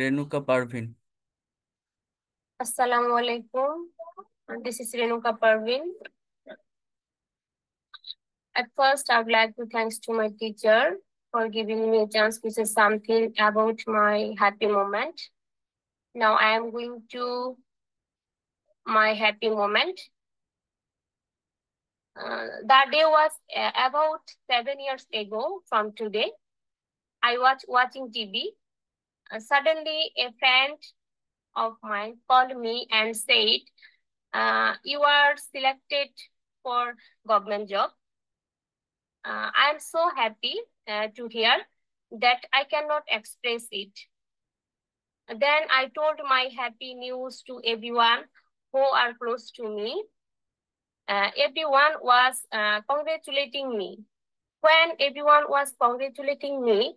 রেনুকা পারভিন আসসালামু আলাইকুম This is Renuka Parvin. At first, I would like to thanks to my teacher for giving me a chance to say something about my happy moment. Now I am going to my happy moment. Uh, that day was uh, about seven years ago from today. I was watching TV uh, suddenly, a friend of mine called me and said, uh, you are selected for government job. Uh, I am so happy uh, to hear that I cannot express it. Then I told my happy news to everyone who are close to me. Uh, everyone was uh, congratulating me. When everyone was congratulating me,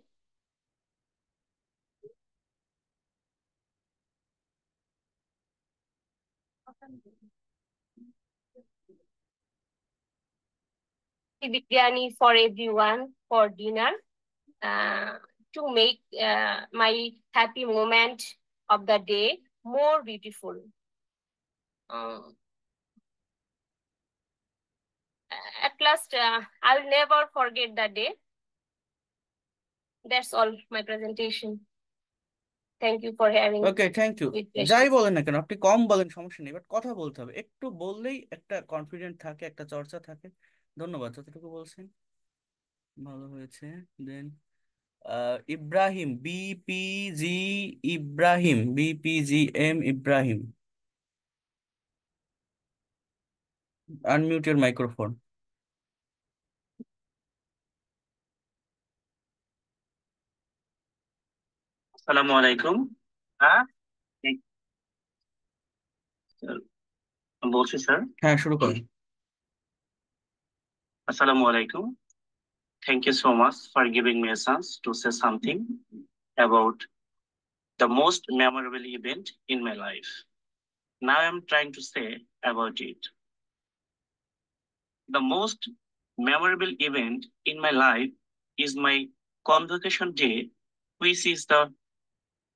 biryani for everyone for dinner uh, to make uh, my happy moment of the day more beautiful. Um, at last, uh, I'll never forget the day. That's all my presentation. Thank you for having okay thank you যাই বলেন না কেন আপনি কম বলেন সমস্যা নেই but কথা বলতে হবে একটু বললেই একটা কনফিডেন্ট থাকে একটা চর্চা থাকে ধন্যবাদ যতটুকু বলছেন ভালো হয়েছে then Ibrahim BPG Ibrahim BPG M Ibrahim আনমিউটের মাইক্রোফোন আসসালামু আলাইকুম হ্যাঁ বলছি স্যার হ্যাঁ শুরু করুন Assalamualaikum. alaikum. Thank you so much for giving me a chance to say something about the most memorable event in my life. Now I'm trying to say about it. The most memorable event in my life is my convocation day, which is the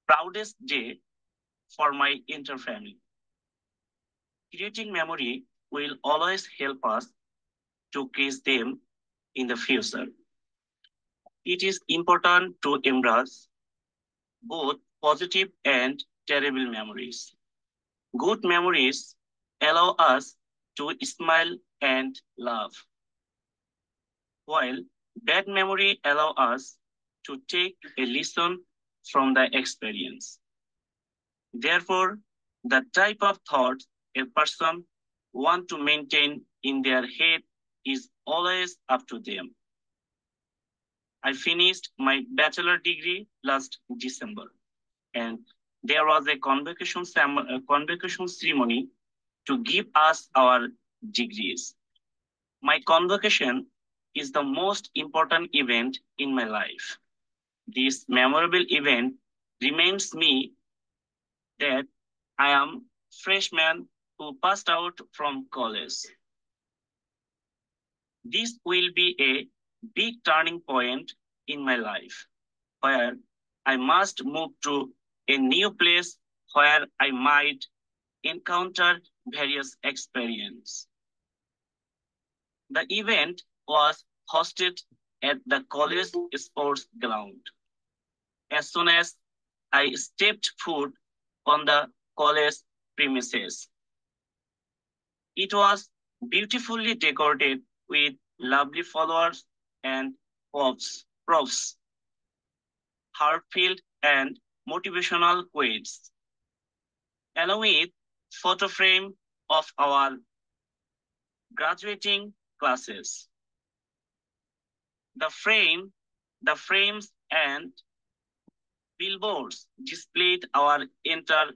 proudest day for my entire family. Creating memory will always help us to catch them in the future. It is important to embrace both positive and terrible memories. Good memories allow us to smile and laugh, while bad memory allow us to take a lesson from the experience. Therefore, the type of thought a person want to maintain in their head is always up to them. I finished my bachelor degree last December, and there was a convocation, a convocation ceremony to give us our degrees. My convocation is the most important event in my life. This memorable event reminds me that I am freshman who passed out from college this will be a big turning point in my life where I must move to a new place where I might encounter various experience. The event was hosted at the college sports ground. As soon as I stepped foot on the college premises, it was beautifully decorated with lovely followers and props, props heartfelt and motivational quotes, along with photo frame of our graduating classes. The frame, the frames and billboards displayed our entire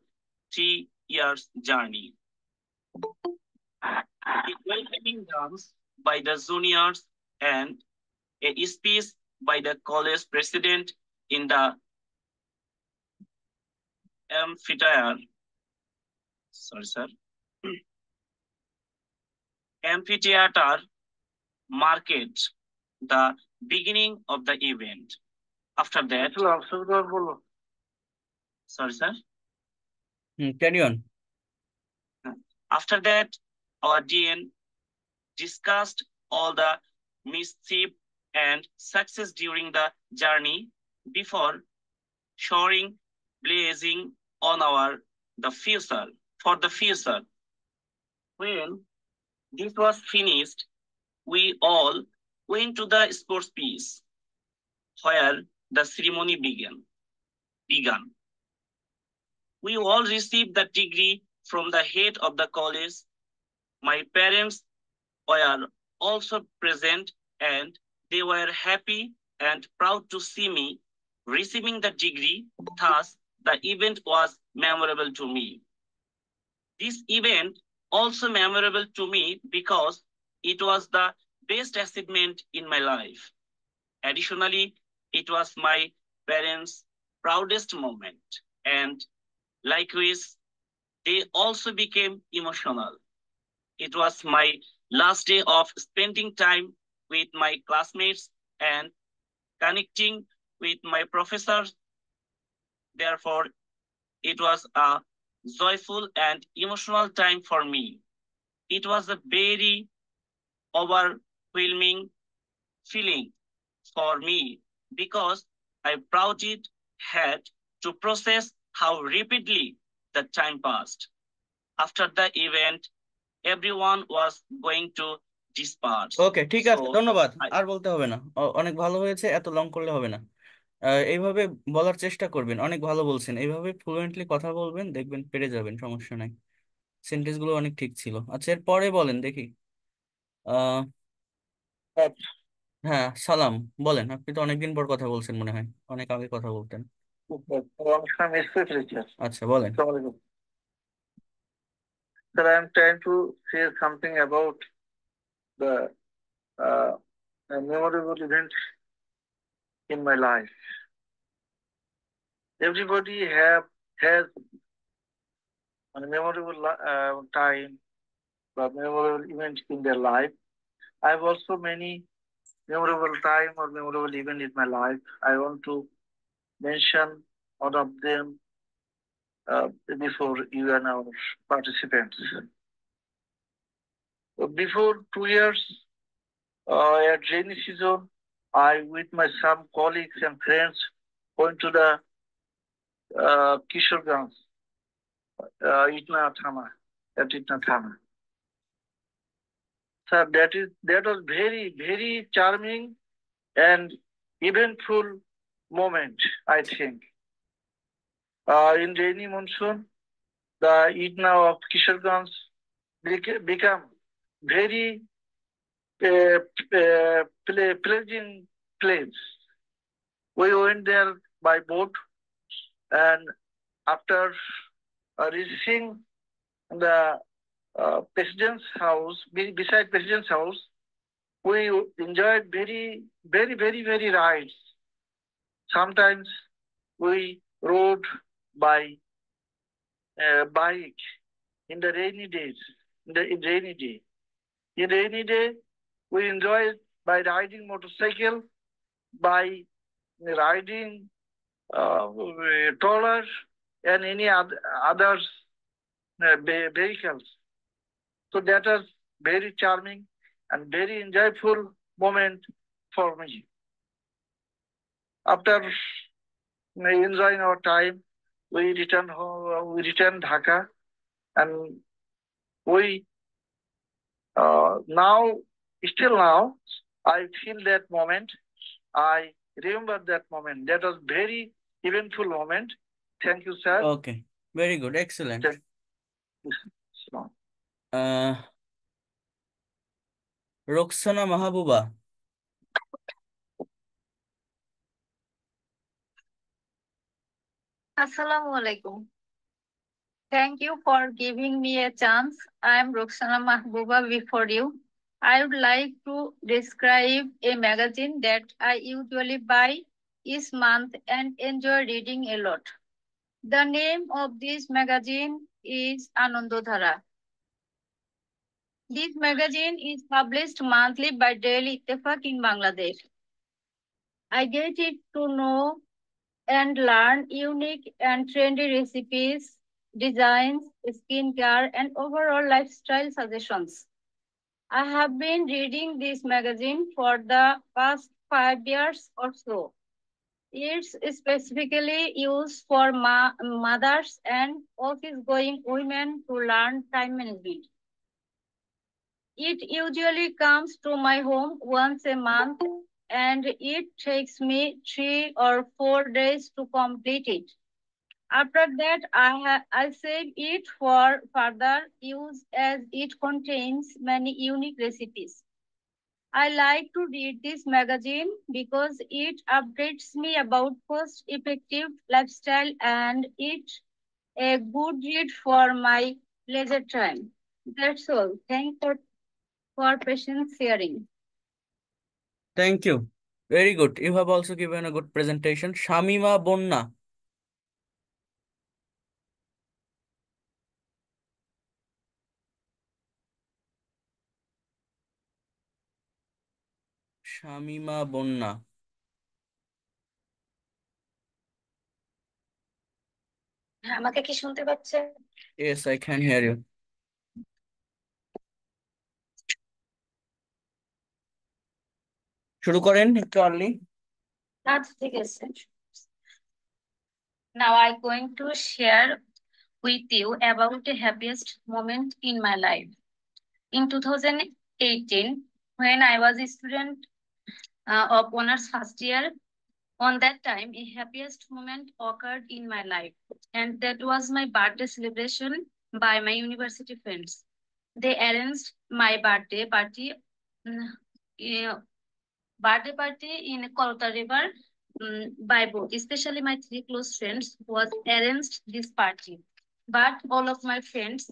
three years journey. The welcoming by the juniors and a speech by the college president in the amphitheater. Sorry, sir. amphitheater market the beginning of the event. After that, sorry, sir. Mm, carry After that, our DN discussed all the mischief and success during the journey before showing blazing on our the fusel for the fusel. When this was finished, we all went to the sports piece where the ceremony began. began. We all received the degree from the head of the college. My parents were also present and they were happy and proud to see me receiving the degree. Thus, the event was memorable to me. This event also memorable to me because it was the best achievement in my life. Additionally, it was my parents' proudest moment. And likewise, they also became emotional. It was my last day of spending time with my classmates and connecting with my professors. Therefore, it was a joyful and emotional time for me. It was a very overwhelming feeling for me because I proudly had to process how rapidly the time passed. After the event, everyone was going to disperse okay ঠিক আছে ধন্যবাদ আর বলতে হবে না অনেক ভালো হয়েছে এত লং করলে হবে না এইভাবে বলার চেষ্টা করবেন অনেক ভালো বলছেন এইভাবে ফ্লুয়েন্টলি কথা বলবেন দেখবেন পেরে যাবেন সমস্যা নাই সেন্টেন্স গুলো অনেক ঠিক ছিল আচ্ছা এর পরে বলেন দেখি হ্যাঁ।, হ্যাঁ সালাম বলেন আপনি তো অনেকদিন পর কথা বলছেন মনে হয় অনেক আগে কথা বলতেন আচ্ছা বলেন Sir, I am trying to say something about the uh, memorable events in my life. Everybody have has a memorable uh, time, but memorable events in their life. I have also many memorable time or memorable event in my life. I want to mention one of them uh, before you and our participants. Before two years uh, at Genesis Zone, I, with my some colleagues and friends, went to the uh, uh, Itna thama, at Itna thama. Sir, that is that was very, very charming and eventful moment, I think in rainy monsoon, the Idna of Kisharganj become very pleasant place. We went there by boat and after uh, reaching the uh, president's house, beside president's house, we enjoyed very, very, very, very rides. Sometimes we rode by uh, bike in the rainy days, in the in rainy day. In rainy day, we enjoy by riding motorcycle, by riding uh, trawlers and any other others uh, vehicles. So that was very charming and very enjoyable moment for me. After uh, enjoying our time, we return home, we return Dhaka, and we uh, now, still now, I feel that moment. I remember that moment. That was very eventful moment. Thank you, sir. Okay, very good, excellent. Uh, Roxana Mahabuba. Assalamu Thank you for giving me a chance. I am Roxana Mahbuba before you. I would like to describe a magazine that I usually buy each month and enjoy reading a lot. The name of this magazine is Anandodhara. This magazine is published monthly by Daily Ittifaq in Bangladesh. I get it to know and learn unique and trendy recipes, designs, skincare, and overall lifestyle suggestions. I have been reading this magazine for the past five years or so. It's specifically used for ma mothers and office-going women to learn time management. It usually comes to my home once a month and it takes me three or four days to complete it. After that, I, I save it for further use as it contains many unique recipes. I like to read this magazine because it updates me about cost effective lifestyle and it a good read for my leisure time. That's all. Thank you for patience hearing. Thank you very good you have also given a good presentation Shamima Bonna Shamima বন্যা আমাকে কি শুনতে পাচ্ছে can here শুরু করেন একটু early Now I'm going to share with you about the happiest moment in my life. In 2018, when I was a student uh, of honors first year, on that time, a happiest moment occurred in my life. And that was my birthday celebration by my university friends. They arranged my birthday party birthday party in Kolkata River um, by boat. Especially my three close friends was arranged this party. But all of my friends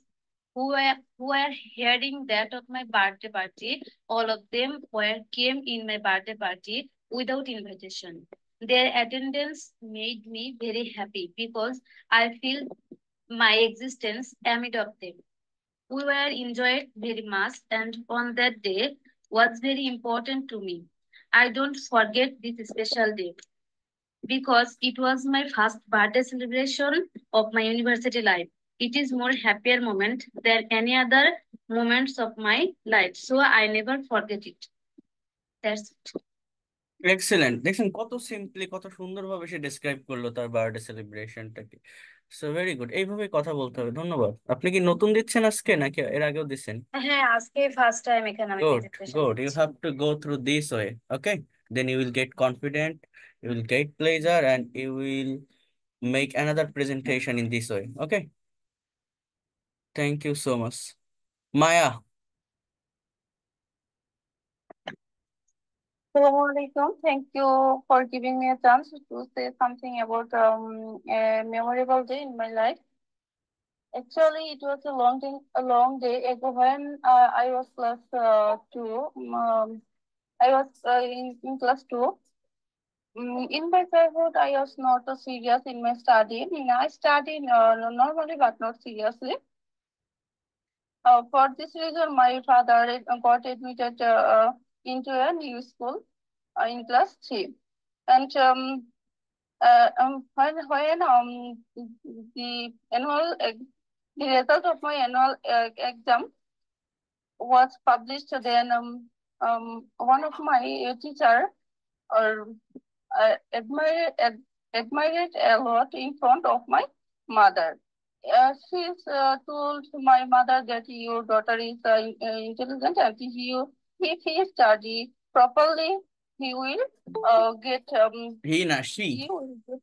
who were who were hearing that of my birthday party, all of them were came in my birthday party without invitation. Their attendance made me very happy because I feel my existence amid of them. We were enjoyed very much and on that day was very important to me. I don't forget this special day because it was my first birthday celebration of my university life. It is more happier moment than any other moments of my life. So I never forget it. That's it. Excellent. দেখছেন কত simply কত সুন্দরভাবে সে describe করলো তার birthday টাকে so very good এইভাবে কথা বলতে হবে ধন্যবাদ আপনি কি নতুন দিচ্ছেন আজকে নাকি এর আগেও দিচ্ছেন হ্যাঁ আজকে ফার্স্ট টাইম এখানে আমি good good you have to go through this way okay then you will get confident you will get pleasure and you will make another presentation in this way okay thank you so much Maya Assalamualaikum. Thank you for giving me a chance to say something about um, a memorable day in my life. Actually, it was a long day, a long day ago when uh, I was class uh, two. Um, I was uh, in, in class two. Mm, in my childhood, I was not uh, serious in my study. I studied uh, normally, but not seriously. Uh, for this reason, my father uh, got admitted into an school uh, in class 3. And um, uh, um, when, when um, the annual the result of my annual uh, exam was published, then um, um, one of my uh, teacher or uh, admired admired a lot in front of my mother. Uh, she uh, told my mother that your daughter is uh, uh intelligent and you if he study properly, he will uh, get um he na she he will get,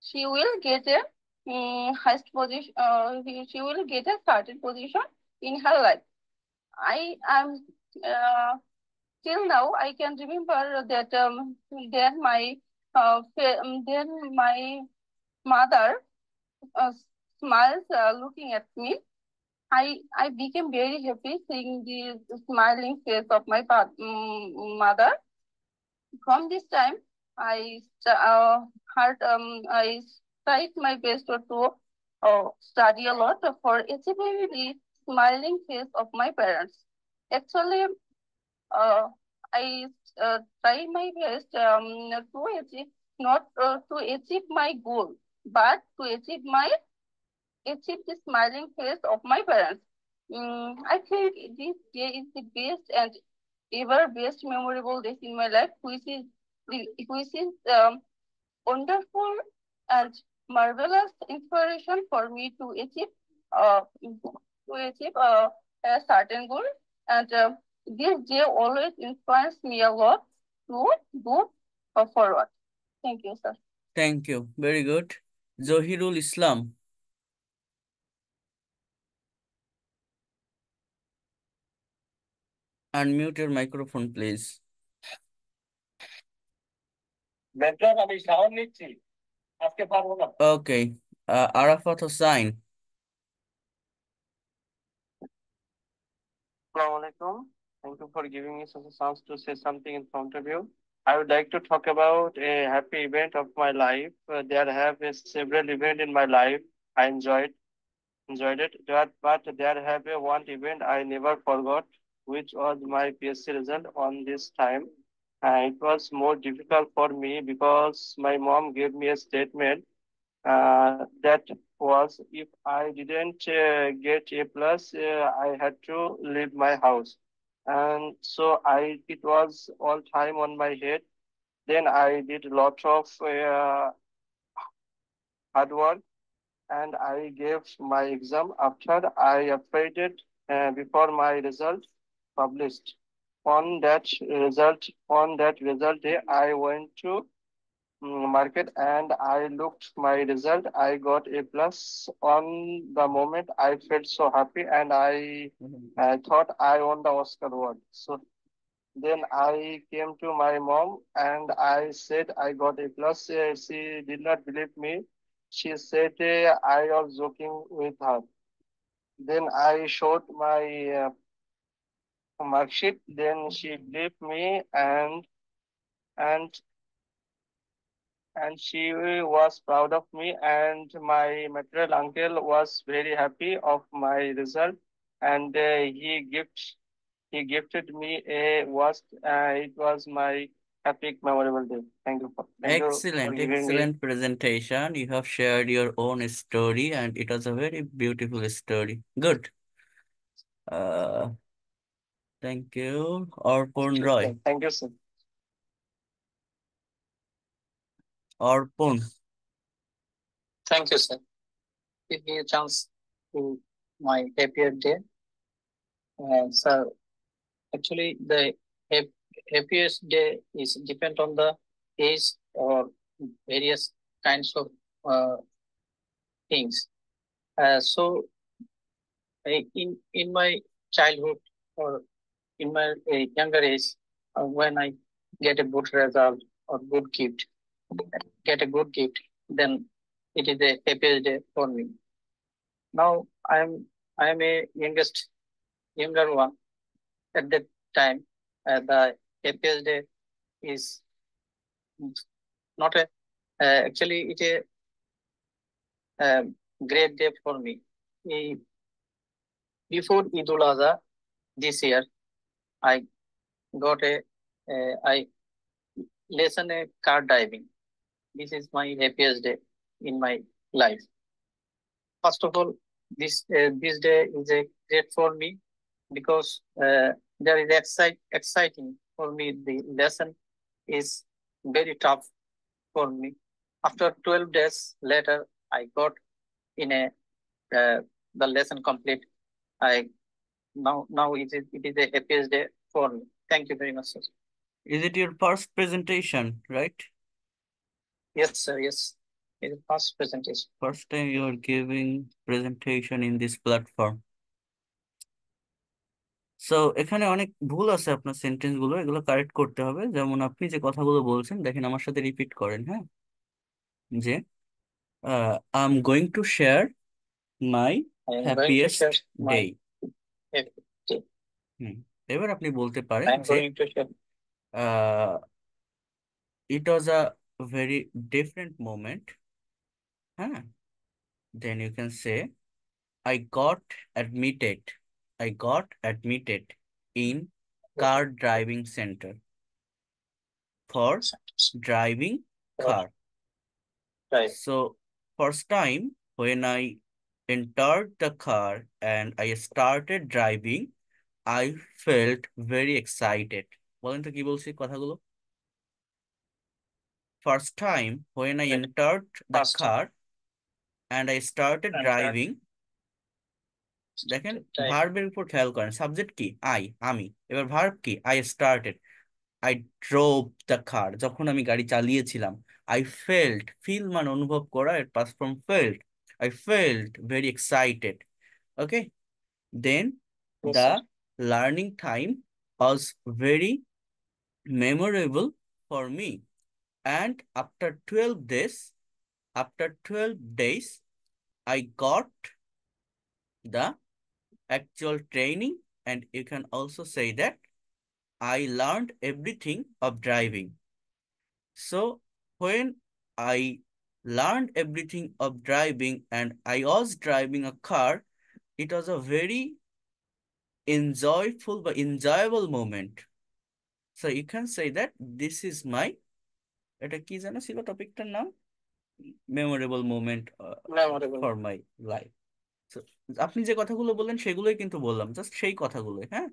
she will get a um, highest position uh, he, she will get a started position in her life i am uh, till now i can remember that um then my uh, um, then my mother uh, smiles uh, looking at me I, I became very happy seeing the smiling face of my mm, mother. From this time, I uh, had, um, I tried my best to uh, study a lot for achieving the smiling face of my parents. Actually, uh, I uh, try my best um, to achieve, not uh, to achieve my goal, but to achieve my it is the smiling face of my parents. Mm, I think this day is the best and ever best memorable day in my life, which is which is um, wonderful and marvelous inspiration for me to achieve uh, to achieve uh, a certain goal. And uh, this day always inspires me a lot to go uh, forward. Thank you, sir. Thank you. Very good. Zohirul Islam. Unmute your microphone, please. Okay. আমি শাওন নিচ্ছি আজকে thank you for giving me such a chance to say something in front of you i would like to talk about a happy event of my life uh, there have been several events in my life i enjoyed enjoyed it but there have a one event i never forgot which was my PSC result on this time. Uh, it was more difficult for me because my mom gave me a statement uh, that was if I didn't uh, get A plus, uh, I had to leave my house, and so I it was all time on my head. Then I did a lot of uh, hard work, and I gave my exam after I updated uh, before my result published. On that result, on that result day, I went to mm, market and I looked my result. I got a plus on the moment. I felt so happy and I, mm-hmm. I thought I won the Oscar award. So then I came to my mom and I said I got a plus. She did not believe me. She said I was joking with her. Then I showed my uh, Marksheet. Then she briefed me and and and she was proud of me and my maternal uncle was very happy of my result and uh, he gift he gifted me a was uh, it was my epic memorable day thank you for, thank excellent you for excellent me. presentation you have shared your own story and it was a very beautiful story good uh Thank you. Arpun Roy. Thank you, sir. Arpun. Thank you, sir. Give me a chance to my happier day. Uh, sir, actually, the happiest day is depend on the age or various kinds of uh, things. Uh, so, I, in in my childhood or in my uh, younger age, uh, when I get a good result or good gift, get a good gift, then it is a happy day for me. Now I am I am a youngest younger one. At that time, uh, the happiest day is not a uh, actually it a um, great day for me. Before Idul Adha this year, I got a, a I lesson a car diving. This is my happiest day in my life. First of all, this uh, this day is a great for me because uh, there is excite, exciting for me. The lesson is very tough for me. After 12 days later, I got in a uh, the lesson complete. I now now it is it is the happiest day for me. Thank you very much, sir. Is it your first presentation, right? Yes, sir. Yes, it's first presentation. First time you are giving presentation in this platform. So এখানে অনেক ভুল আছে আপনার sentence গুলো এগুলো correct করতে হবে যেমন আপনি যে কথাগুলো বলছেন দেখেন আমার সাথে রিপিট করেন হ্যাঁ যে I am going to share my happiest day এবার আপনি বলতে পারেন যে it was a very different moment হ্যাঁ then you can say I got admitted I got admitted in car driving centre for driving car. Right. So first time when I entered the car and I started driving, I felt very excited. First time when I entered the car and I started driving, দেখেন ভার্বের উপর খেয়াল করেন subject কি I আমি এবার verb কি I started I drove the car যখন আমি গাড়ি চালিয়েছিলাম আই ফেল্ট ফিল মানে অনুভব করা এর past form felt I felt very excited. Okay. Then the learning time was very memorable for me. And after 12 days, after 12 days, I got the actual training and you can also say that I learned everything of driving. So when I learned everything of driving and I was driving a car. It was a very enjoyable but enjoyable moment. So you can say that this is my এটা কি জানো ছিল টপিকটার নাম memorable moment for my life আপনি যে কথাগুলো বললেন সেগুলোই কিন্তু বললাম জাস্ট সেই কথাগুলোই হ্যাঁ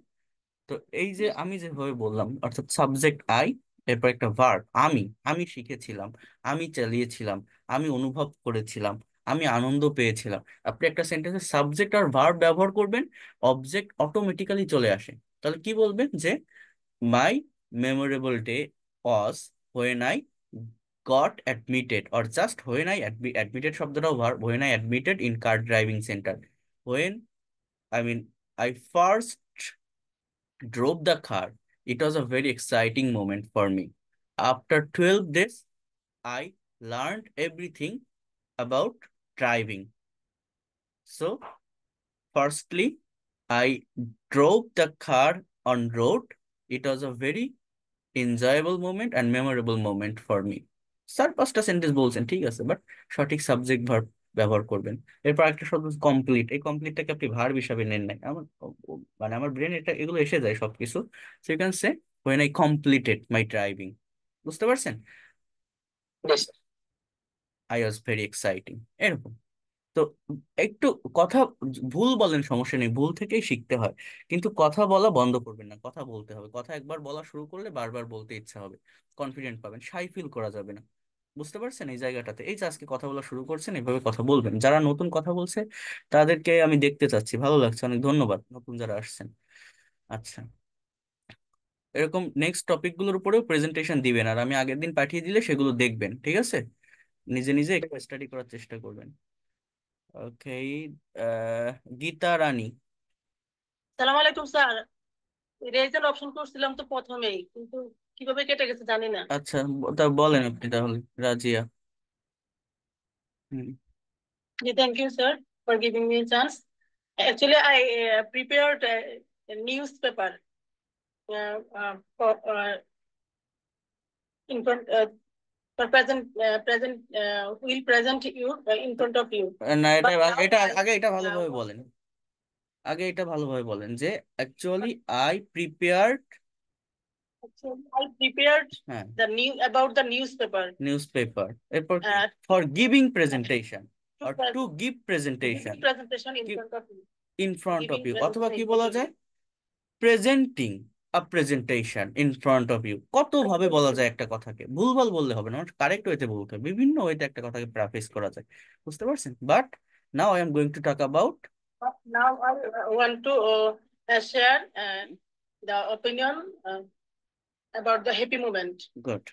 তো এই যে আমি যেভাবে বললাম অর্থাৎ সাবজেক্ট আই এরপর একটা ভার্ব আমি আমি শিখেছিলাম আমি চালিয়েছিলাম আমি অনুভব করেছিলাম আমি আনন্দ পেয়েছিলাম আপনি একটা সেন্টেন্সে সাবজেক্ট আর ভার্ব ব্যবহার করবেন অবজেক্ট অটোমেটিক্যালি চলে আসে তাহলে কি বলবেন যে my memorable day as when I got admitted or just when I admitted শব্দটাও verb when I admitted in car driving centre when I mean I first drove the car It was a very exciting moment for me. After 12 days, I learned everything about driving. So, firstly, I drove the car on road. It was a very enjoyable moment and memorable moment for me. Sir পাঁচটা sentence বলছেন ঠিক আছে but সঠিক subject ব্যবহার করবেন এরপর একটা শব্দ কমপ্লিট এই কমপ্লিটটাকে আপনি ভার্ব হিসাবে নেন নাই আমার মানে আমার ব্রেন এটা এগুলো এসে যায় সবকিছু so you can say when I completed my driving বুঝতে পারছেন আই ওয়াজ ভেরি এক্সাইটিং এরকম তো একটু কথা ভুল বলেন সমস্যা নেই ভুল থেকেই শিখতে হয় কিন্তু কথা বলা বন্ধ করবেন না কথা বলতে হবে কথা একবার বলা শুরু করলে বারবার বলতে ইচ্ছা হবে কনফিডেন্ট পাবেন সাই ফিল করা যাবে না বুঝতে পারছেন এই জায়গাটাতে এই যে আজকে কথা বলা শুরু করছেন এইভাবে কথা বলবেন যারা নতুন কথা বলছে তাদেরকে আমি দেখতে চাচ্ছি ভালো লাগছে অনেক ধন্যবাদ নতুন যারা আসছেন আচ্ছা এরকম নেক্সট টপিক গুলোর উপরেও প্রেজেন্টেশন দিবেন আর আমি আগের দিন পাঠিয়ে দিলে সেগুলো দেখবেন ঠিক আছে নিজে নিজে একটু স্টাডি করার চেষ্টা করবেন ওকে গীতা রানী সালাম আলাইকুম স্যার রেজাল্ট অপশন করছিলাম তো প্রথমেই কিন্তু কিভাবে কেটে গেছে জানি না আচ্ছা বলেন আপনি তাহলে Razia ji thank you sir for giving me chance actually I prepared newspaper in front present present will present you in of you এটা এটা আগে বলেন আগে এটা ভালোভাবে বলেন যে actually I prepared I prepared হ্যাঁ the new about the newspaper. Newspaper. এরপর uh, for giving presentation to or pre to give presentation. Give presentation in front of you. In front giving of you. অথবা কি বলা যায়? Presenting a presentation in front of you. কত ভাবে বলা যায় একটা কথাকে ভুলভাল বললে হবে না কারেক্ট ওয়েতে বলতে হবে বিভিন্ন ওয়েতে একটা কথাকে প্রাফেস করা যায় বুঝতে পারছেন but now I am going to talk about now I want to share the opinion about the happy movement. Good.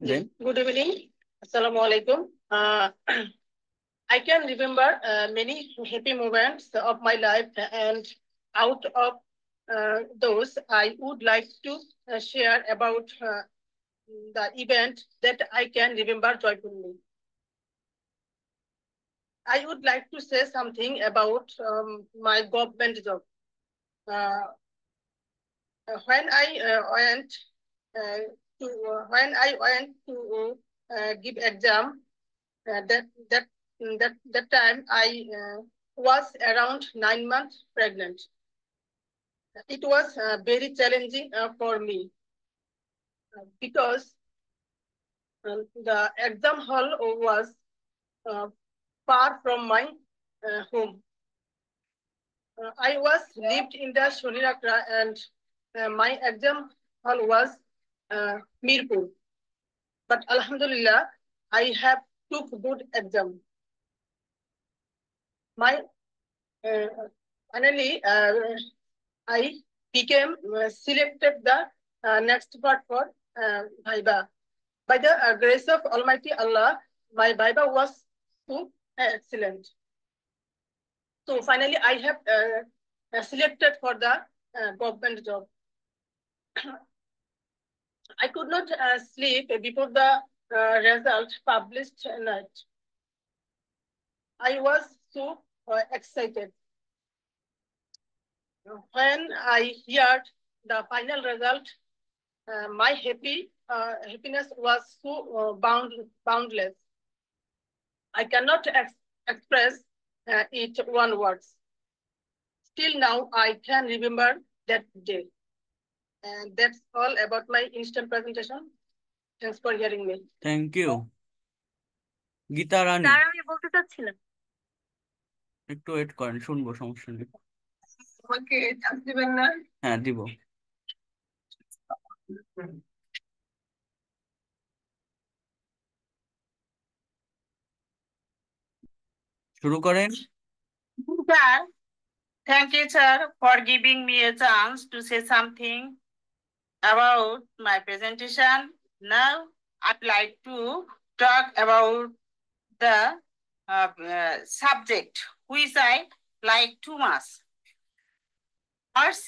Then? Good evening. Assalamu alaikum. Uh, I can remember uh, many happy moments of my life and out of uh, those, I would like to uh, share about uh, the event that I can remember joyfully. I would like to say something about um, my government job. Uh, uh, uh, uh, when I went to when I went to give exam, that that that that time I was around nine months pregnant. It was very challenging for me because um, the exam hall was uh, far from my uh, home. Uh, I was lived in the Shonilakra and uh, my exam hall was uh, Mirpur. But Alhamdulillah, I have took good exam. My uh, finally, I became selected the next part for uh, By the uh, grace of Almighty Allah, my Viva was too excellent. So finally, I have uh, selected for the uh, government job. I could not uh, sleep before the uh, result published night. I was so uh, excited. When I heard the final result, uh, my happy uh, happiness was so uh, bound, boundless. I cannot ex express it one words. Still now, I can remember that day. And that's all about my instant presentation. Thanks for hearing me. Thank you. Gita Rani sir আমি বলতে চাচ্ছিলাম একটু wait করেন শুনবো সমস্যা নেই আমাকে chance দিবেন না হ্যাঁ দিব শুরু করেন sir thank you sir for giving me a chance to say something about my presentation. Now, I'd like to talk about the uh, uh, subject which I like too much. First,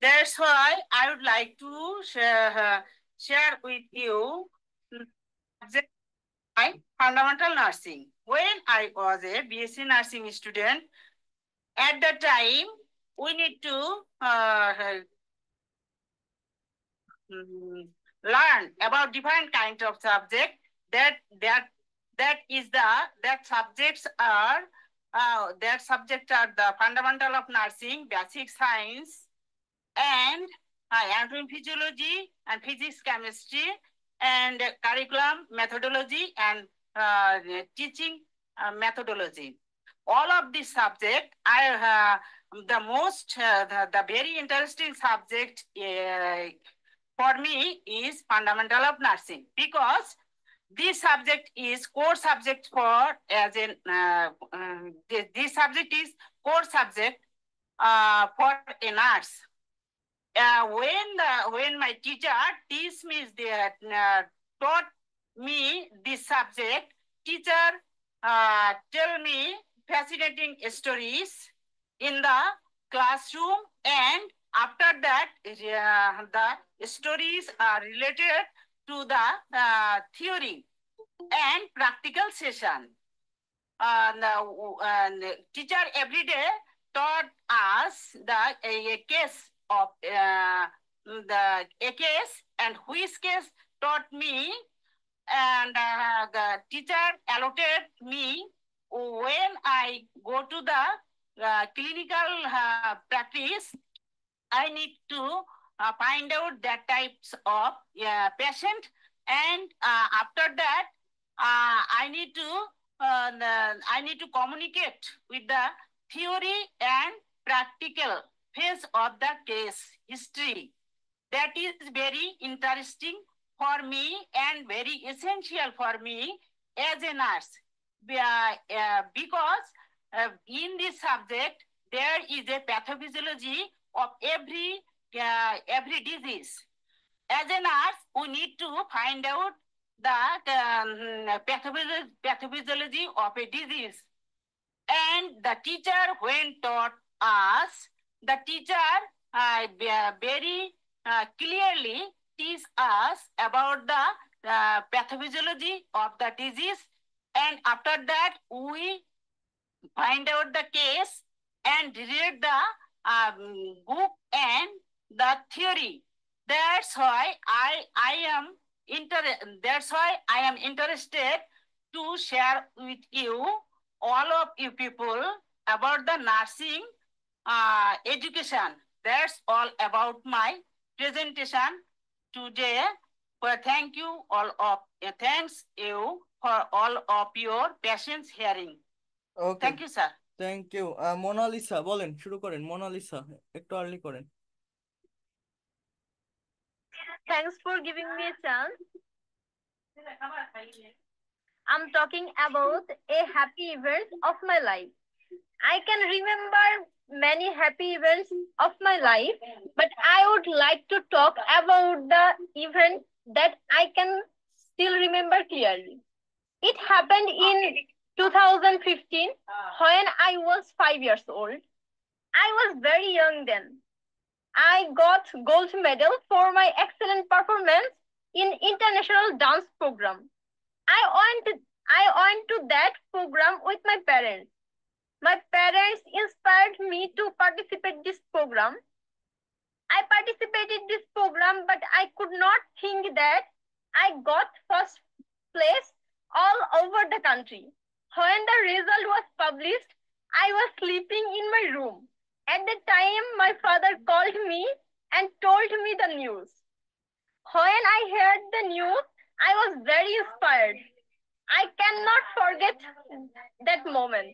that's why I would like to share, uh, share with you my fundamental nursing. When I was a BSc nursing student, at the time, we need to uh, Mm-hmm. learn about different kinds of subject that that that is the that subjects are uh, that subject are the fundamental of nursing basic science and uh, anatomy physiology and physics chemistry and curriculum methodology and uh, teaching uh, methodology all of these subject are uh, the most uh, the, the very interesting subject uh, for me is fundamental of nursing because this subject is core subject for as in uh, uh, this, this, subject is core subject uh, for a nurse. Uh, when the, when my teacher teach me the, uh, taught me this subject, teacher uh, tell me fascinating stories in the classroom and after that the stories are related to the uh, theory and practical session and, uh, and teacher every day taught us the a, a case of uh, the a case and whose case taught me and uh, the teacher allotted me when I go to the uh, clinical uh, practice I need to uh, find out that types of uh, patient. And uh, after that, uh, I need to uh, I need to communicate with the theory and practical phase of the case history. That is very interesting for me and very essential for me as a nurse uh, because in this subject there is a pathophysiology of every uh, every disease. As a nurse, we need to find out the um, pathophysiology, of a disease. And the teacher, when taught us, the teacher uh, uh, very uh, clearly teach us about the uh, pathophysiology of the disease. And after that, we find out the case and read the um, book and the theory. That's why I, I am inter that's why I am interested to share with you, all of you people, about the nursing uh, education. That's all about my presentation today. Well, thank you all of uh, thanks you for all of your patience hearing. Okay. Thank you, sir. Thank you Monalisa বলেন শুরু করেন Mona Lisa একটু early করেন thanks for giving me a chance. I'm talking about a happy event of my life. I can remember many happy events of my life, but I would like to talk about the event that I can still remember clearly. It happened in 2015, ah. when I was five years old, I was very young then. I got gold medal for my excellent performance in international dance program. I went, I went to that program with my parents. My parents inspired me to participate this program. I participated this program, but I could not think that I got first place all over the country. When the result was published, I was sleeping in my room. At the time, my father called me and told me the news. When I heard the news, I was very inspired. I cannot forget that moment.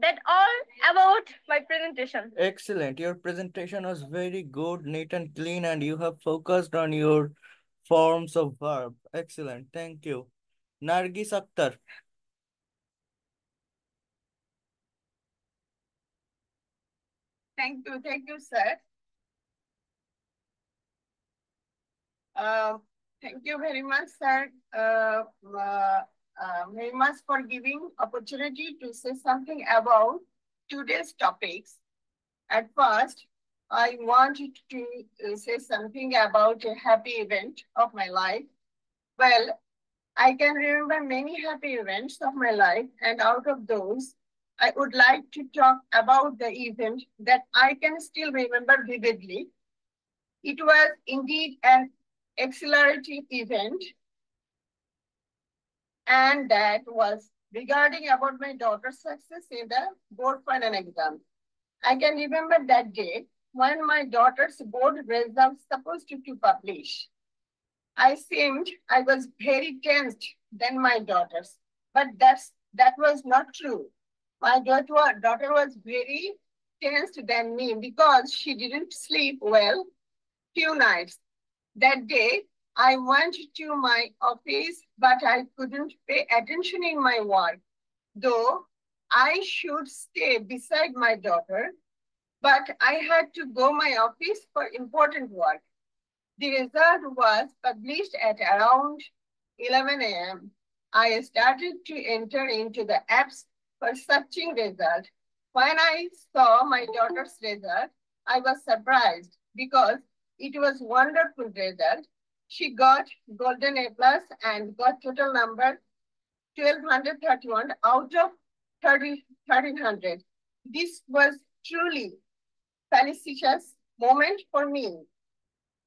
That all about my presentation. Excellent. Your presentation was very good, neat and clean, and you have focused on your forms of verb. Excellent. Thank you. Nargis Akhtar. Thank you. Thank you, sir. Uh, thank you very much, sir. Uh, uh, uh, very much for giving opportunity to say something about today's topics. At first, I wanted to uh, say something about a happy event of my life. Well, I can remember many happy events of my life, and out of those, I would like to talk about the event that I can still remember vividly. It was indeed an exhilarating event. And that was regarding about my daughter's success in the board final exam. I can remember that day when my daughter's board results supposed to be published. I seemed I was very tensed than my daughters, but that's, that was not true. My daughter was very tensed than me because she didn't sleep well few nights. That day, I went to my office, but I couldn't pay attention in my work, though I should stay beside my daughter, but I had to go my office for important work. The result was published at around 11 a.m. I started to enter into the apps for searching result. When I saw my daughter's result, I was surprised because it was wonderful result. She got golden A plus and got total number 1231 out of 30, 1300. This was truly felicitous moment for me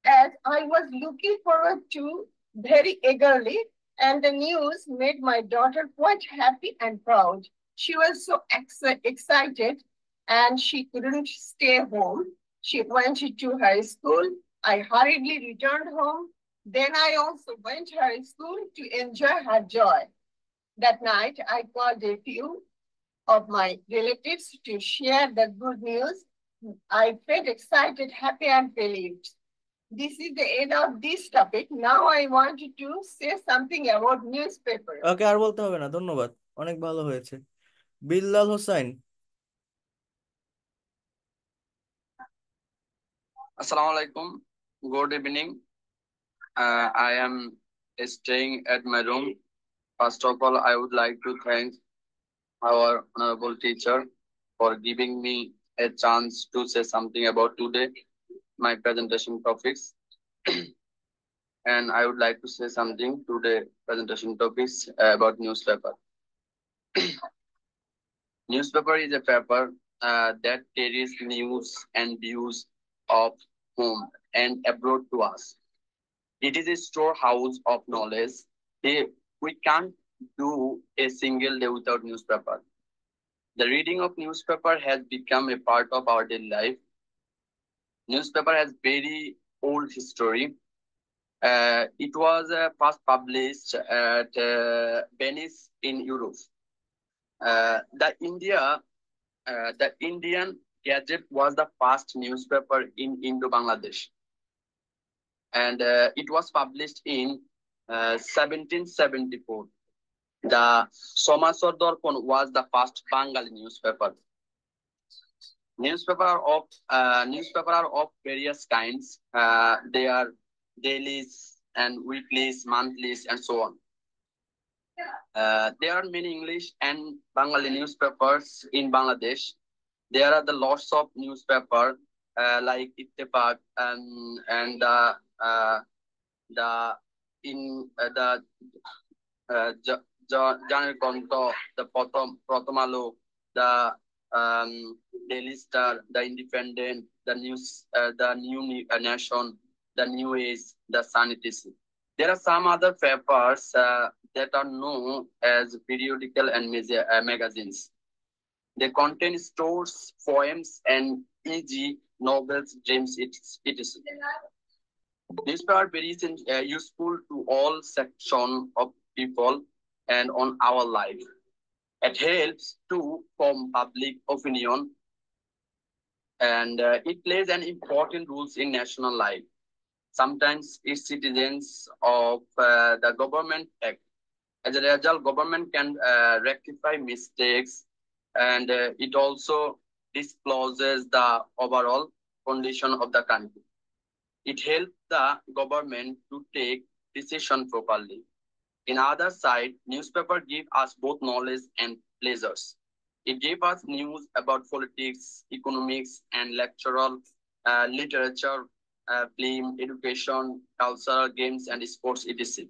as I was looking forward to very eagerly and the news made my daughter quite happy and proud. She was so ex excited and she couldn't stay home. She went to high school. I hurriedly returned home. Then I also went to high school to enjoy her joy. That night, I called a few of my relatives to share the good news. I felt excited, happy, and relieved. This is the end of this topic. Now I want you to say something about newspaper. Okay, আর বলতে হবে না ধন্যবাদ অনেক ভালো হয়েছে Billal Hossain Assalamu alaikum. Good evening. Uh, I am staying at my room. First of all, I would like to thank our honorable teacher for giving me a chance to say something about today, my presentation topics. and I would like to say something today presentation topics about newspaper. Newspaper is a paper uh, that carries news and views of home and abroad to us. It is a storehouse of knowledge. we can't do a single day without newspaper. The reading of newspaper has become a part of our daily life. Newspaper has very old history. Uh, it was uh, first published at uh, Venice in Europe uh, the India, uh, the Indian Gazette was the first newspaper in Indo-Bangladesh. And uh, it was published in 1774. The Somasor was the first Bengali newspaper. Newspaper of uh, newspaper are of various kinds. Uh, they are dailies and weeklies, monthlies, and so on. Uh, there are many English and Bengali newspapers in Bangladesh. There are the lots of newspaper uh, like Ittifaq and and uh, uh, the in uh, the uh, Janel Konto, the Protomalo, the um, Daily Star, the Independent, the News, uh, the New uh, Nation, the New Age, the Sanitation. There are some other papers uh, that are known as periodical and uh, magazines. They contain stories, poems, and e.g. novels, dreams, etc. These are very uh, useful to all section of people and on our life. It helps to form public opinion and uh, it plays an important role in national life sometimes its citizens of uh, the government act. As a result, government can uh, rectify mistakes and uh, it also discloses the overall condition of the country. It helps the government to take decision properly. In other side, newspaper give us both knowledge and pleasures. It gave us news about politics, economics, and lectural uh, literature uh, film, education, cultural games, and sports, etc.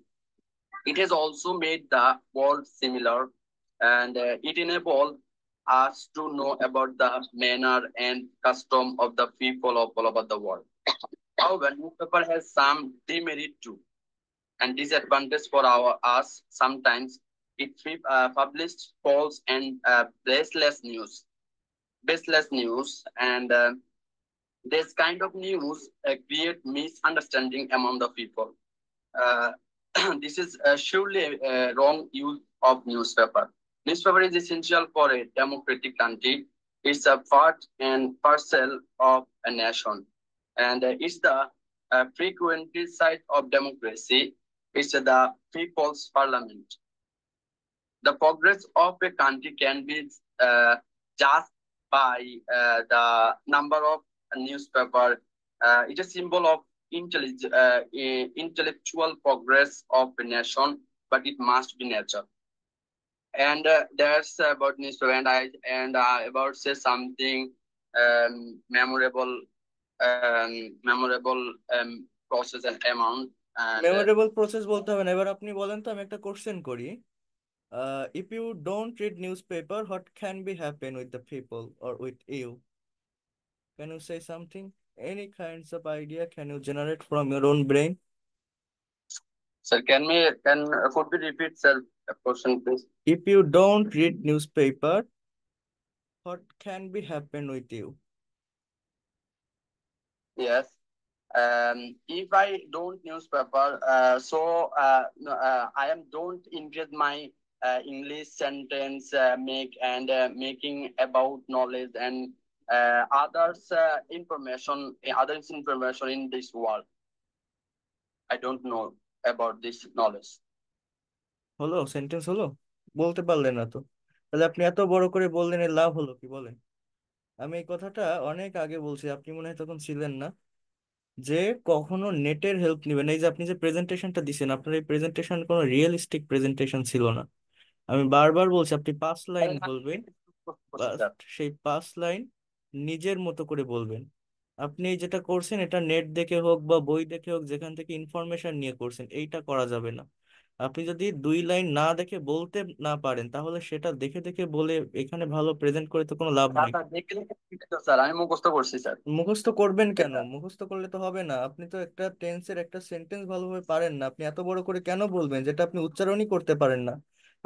It has also made the world similar, and uh, it enabled us to know about the manner and custom of the people of all over the world. However, newspaper has some demerit too, and disadvantage for our us sometimes. It uh, published false and uh, baseless news, baseless news, and uh, this kind of news uh, create misunderstanding among the people. Uh, this is uh, surely a wrong use of newspaper. Newspaper is essential for a democratic country. It's a part and parcel of a nation. And uh, it's the uh, frequently site of democracy. It's the people's parliament. The progress of a country can be uh, judged by uh, the number of newspaper. Uh, it's a symbol of intellig- uh, intellectual progress of a nation, but it must be natural. And uh, that's about newspaper. And I and about say something um, memorable, um, memorable um, process and amount. And, uh, memorable process বলতে হবে না এবার আপনি বলেন a question একটা Uh, if you don't read newspaper, what can be happen with the people or with you? Can you say something? Any kinds of idea can you generate from your own brain? Sir, can we can could be repeat sir a question please? If you don't read newspaper, what can be happen with you? Yes. Um, if I don't newspaper, uh, so uh, uh, I am don't increase my uh, English sentence uh, make and uh, making about knowledge and uh, others uh, information uh, other information in this world i don't know about this knowledge হলো sentence হলো বলতে পারলেন না তো তাহলে আপনি এত বড় করে বললেন লাভ হলো কি বলেন আমি এই কথাটা অনেক আগে বলছি আপনি মনে হয় তখন ছিলেন না যে কখনো নেটের হেল্প নেবেন এই যে আপনি যে প্রেজেন্টেশনটা দিছেন আপনার এই প্রেজেন্টেশন কোনো রিয়েলিস্টিক প্রেজেন্টেশন ছিল না আমি বারবার বলছি আপনি পাঁচ লাইন বলবেন সেই পাঁচ লাইন নিজের মতো করে বলবেন আপনি যেটা করছেন এটা নেট দেখে হোক বা বই দেখে হোক যেখান থেকে ইনফরমেশন নিয়ে করছেন এইটা করা যাবে না আপনি যদি দুই লাইন না দেখে বলতে না পারেন তাহলে সেটা দেখে দেখে বলে এখানে ভালো প্রেজেন্ট করে তো কোনো লাভ নেই আমি মুখস্থ করছি স্যার মুখস্থ করবেন কেন মুখস্থ করলে তো হবে না আপনি তো একটা টেন্সের একটা সেন্টেন্স ভালোভাবে পারেন না আপনি এত বড় করে কেন বলবেন যেটা আপনি উচ্চারণই করতে পারেন না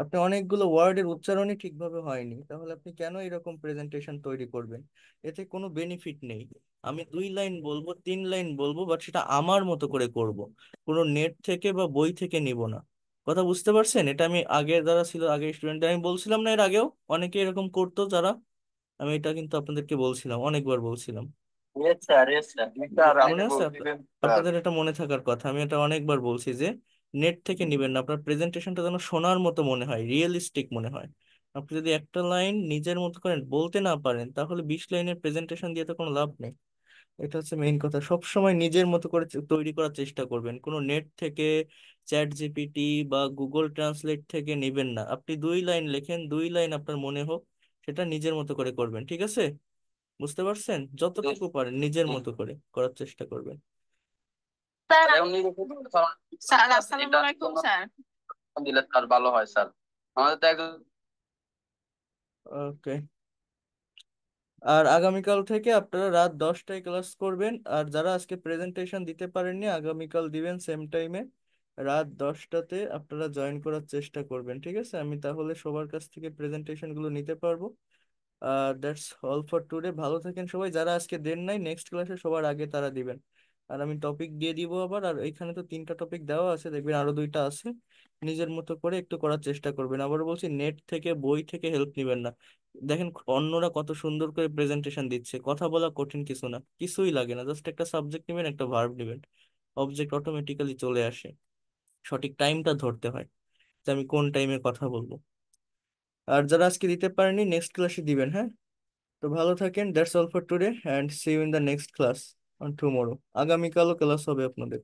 আপনি অনেকগুলো ওয়ার্ডের উচ্চারণই ঠিকভাবে হয়নি তাহলে আপনি কেন এরকম প্রেজেন্টেশন তৈরি করবেন এতে কোনো বেনিফিট নেই আমি দুই লাইন বলবো তিন লাইন বলবো বাট সেটা আমার মতো করে করব কোনো নেট থেকে বা বই থেকে নিব না কথা বুঝতে পারছেন এটা আমি আগে যারা ছিল আগে স্টুডেন্ট আমি বলছিলাম না এর আগেও অনেকে এরকম করতো যারা আমি এটা কিন্তু আপনাদেরকে বলছিলাম অনেকবার বলছিলাম মনে আছে আপনাদের এটা মনে থাকার কথা আমি এটা অনেকবার বলছি যে নেট থেকে নিবেন না আপনার প্রেজেন্টেশনটা যেন শোনার মতো মনে হয় রিয়েলিস্টিক মনে হয় আপনি যদি একটা লাইন নিজের মতো করেন বলতে না পারেন তাহলে বিশ লাইনের প্রেজেন্টেশন দিয়ে তো কোনো লাভ নেই এটা হচ্ছে মেইন কথা সব সময় নিজের মতো করে তৈরি করার চেষ্টা করবেন কোনো নেট থেকে চ্যাট জিপিটি বা গুগল ট্রান্সলেট থেকে নেবেন না আপনি দুই লাইন লেখেন দুই লাইন আপনার মনে হোক সেটা নিজের মতো করে করবেন ঠিক আছে বুঝতে পারছেন যতটুকু পারেন নিজের মতো করে করার চেষ্টা করবেন আর আগামীকাল থেকে আপনারা রাত দশটায় ক্লাস করবেন আর যারা আজকে প্রেজেন্টেশন দিতে পারেননি আগামীকাল দিবেন সেম টাইমে রাত দশটাতে আপনারা জয়েন করার চেষ্টা করবেন ঠিক আছে আমি তাহলে সবার কাছ থেকে প্রেজেন্টেশন গুলো নিতে পারবো আর দ্যাটস অল ফর টুডে ভালো থাকেন সবাই যারা আজকে দেন নাই নেক্সট ক্লাসে সবার আগে তারা দিবেন আর আমি টপিক দিয়ে দিব আবার আর এখানে তো তিনটা টপিক দেওয়া আছে দেখবেন আরো দুইটা আছে নিজের মতো করে একটু করার চেষ্টা করবেন আবার বলছি নেট থেকে বই থেকে হেল্প নিবেন না দেখেন অন্যরা কত সুন্দর করে প্রেজেন্টেশন দিচ্ছে কথা বলা কঠিন কিছু না কিছুই লাগে না জাস্ট একটা সাবজেক্ট নেবেন একটা ভার্ব নেবেন অবজেক্ট অটোমেটিক্যালি চলে আসে সঠিক টাইমটা ধরতে হয় যে আমি কোন টাইমে কথা বলবো আর যারা আজকে দিতে পারেনি নেক্সট ক্লাসে দিবেন হ্যাঁ তো ভালো থাকেন that's all for today and see you in the next class tomorrow আগামীকালও ক্লাস হবে আপনাদের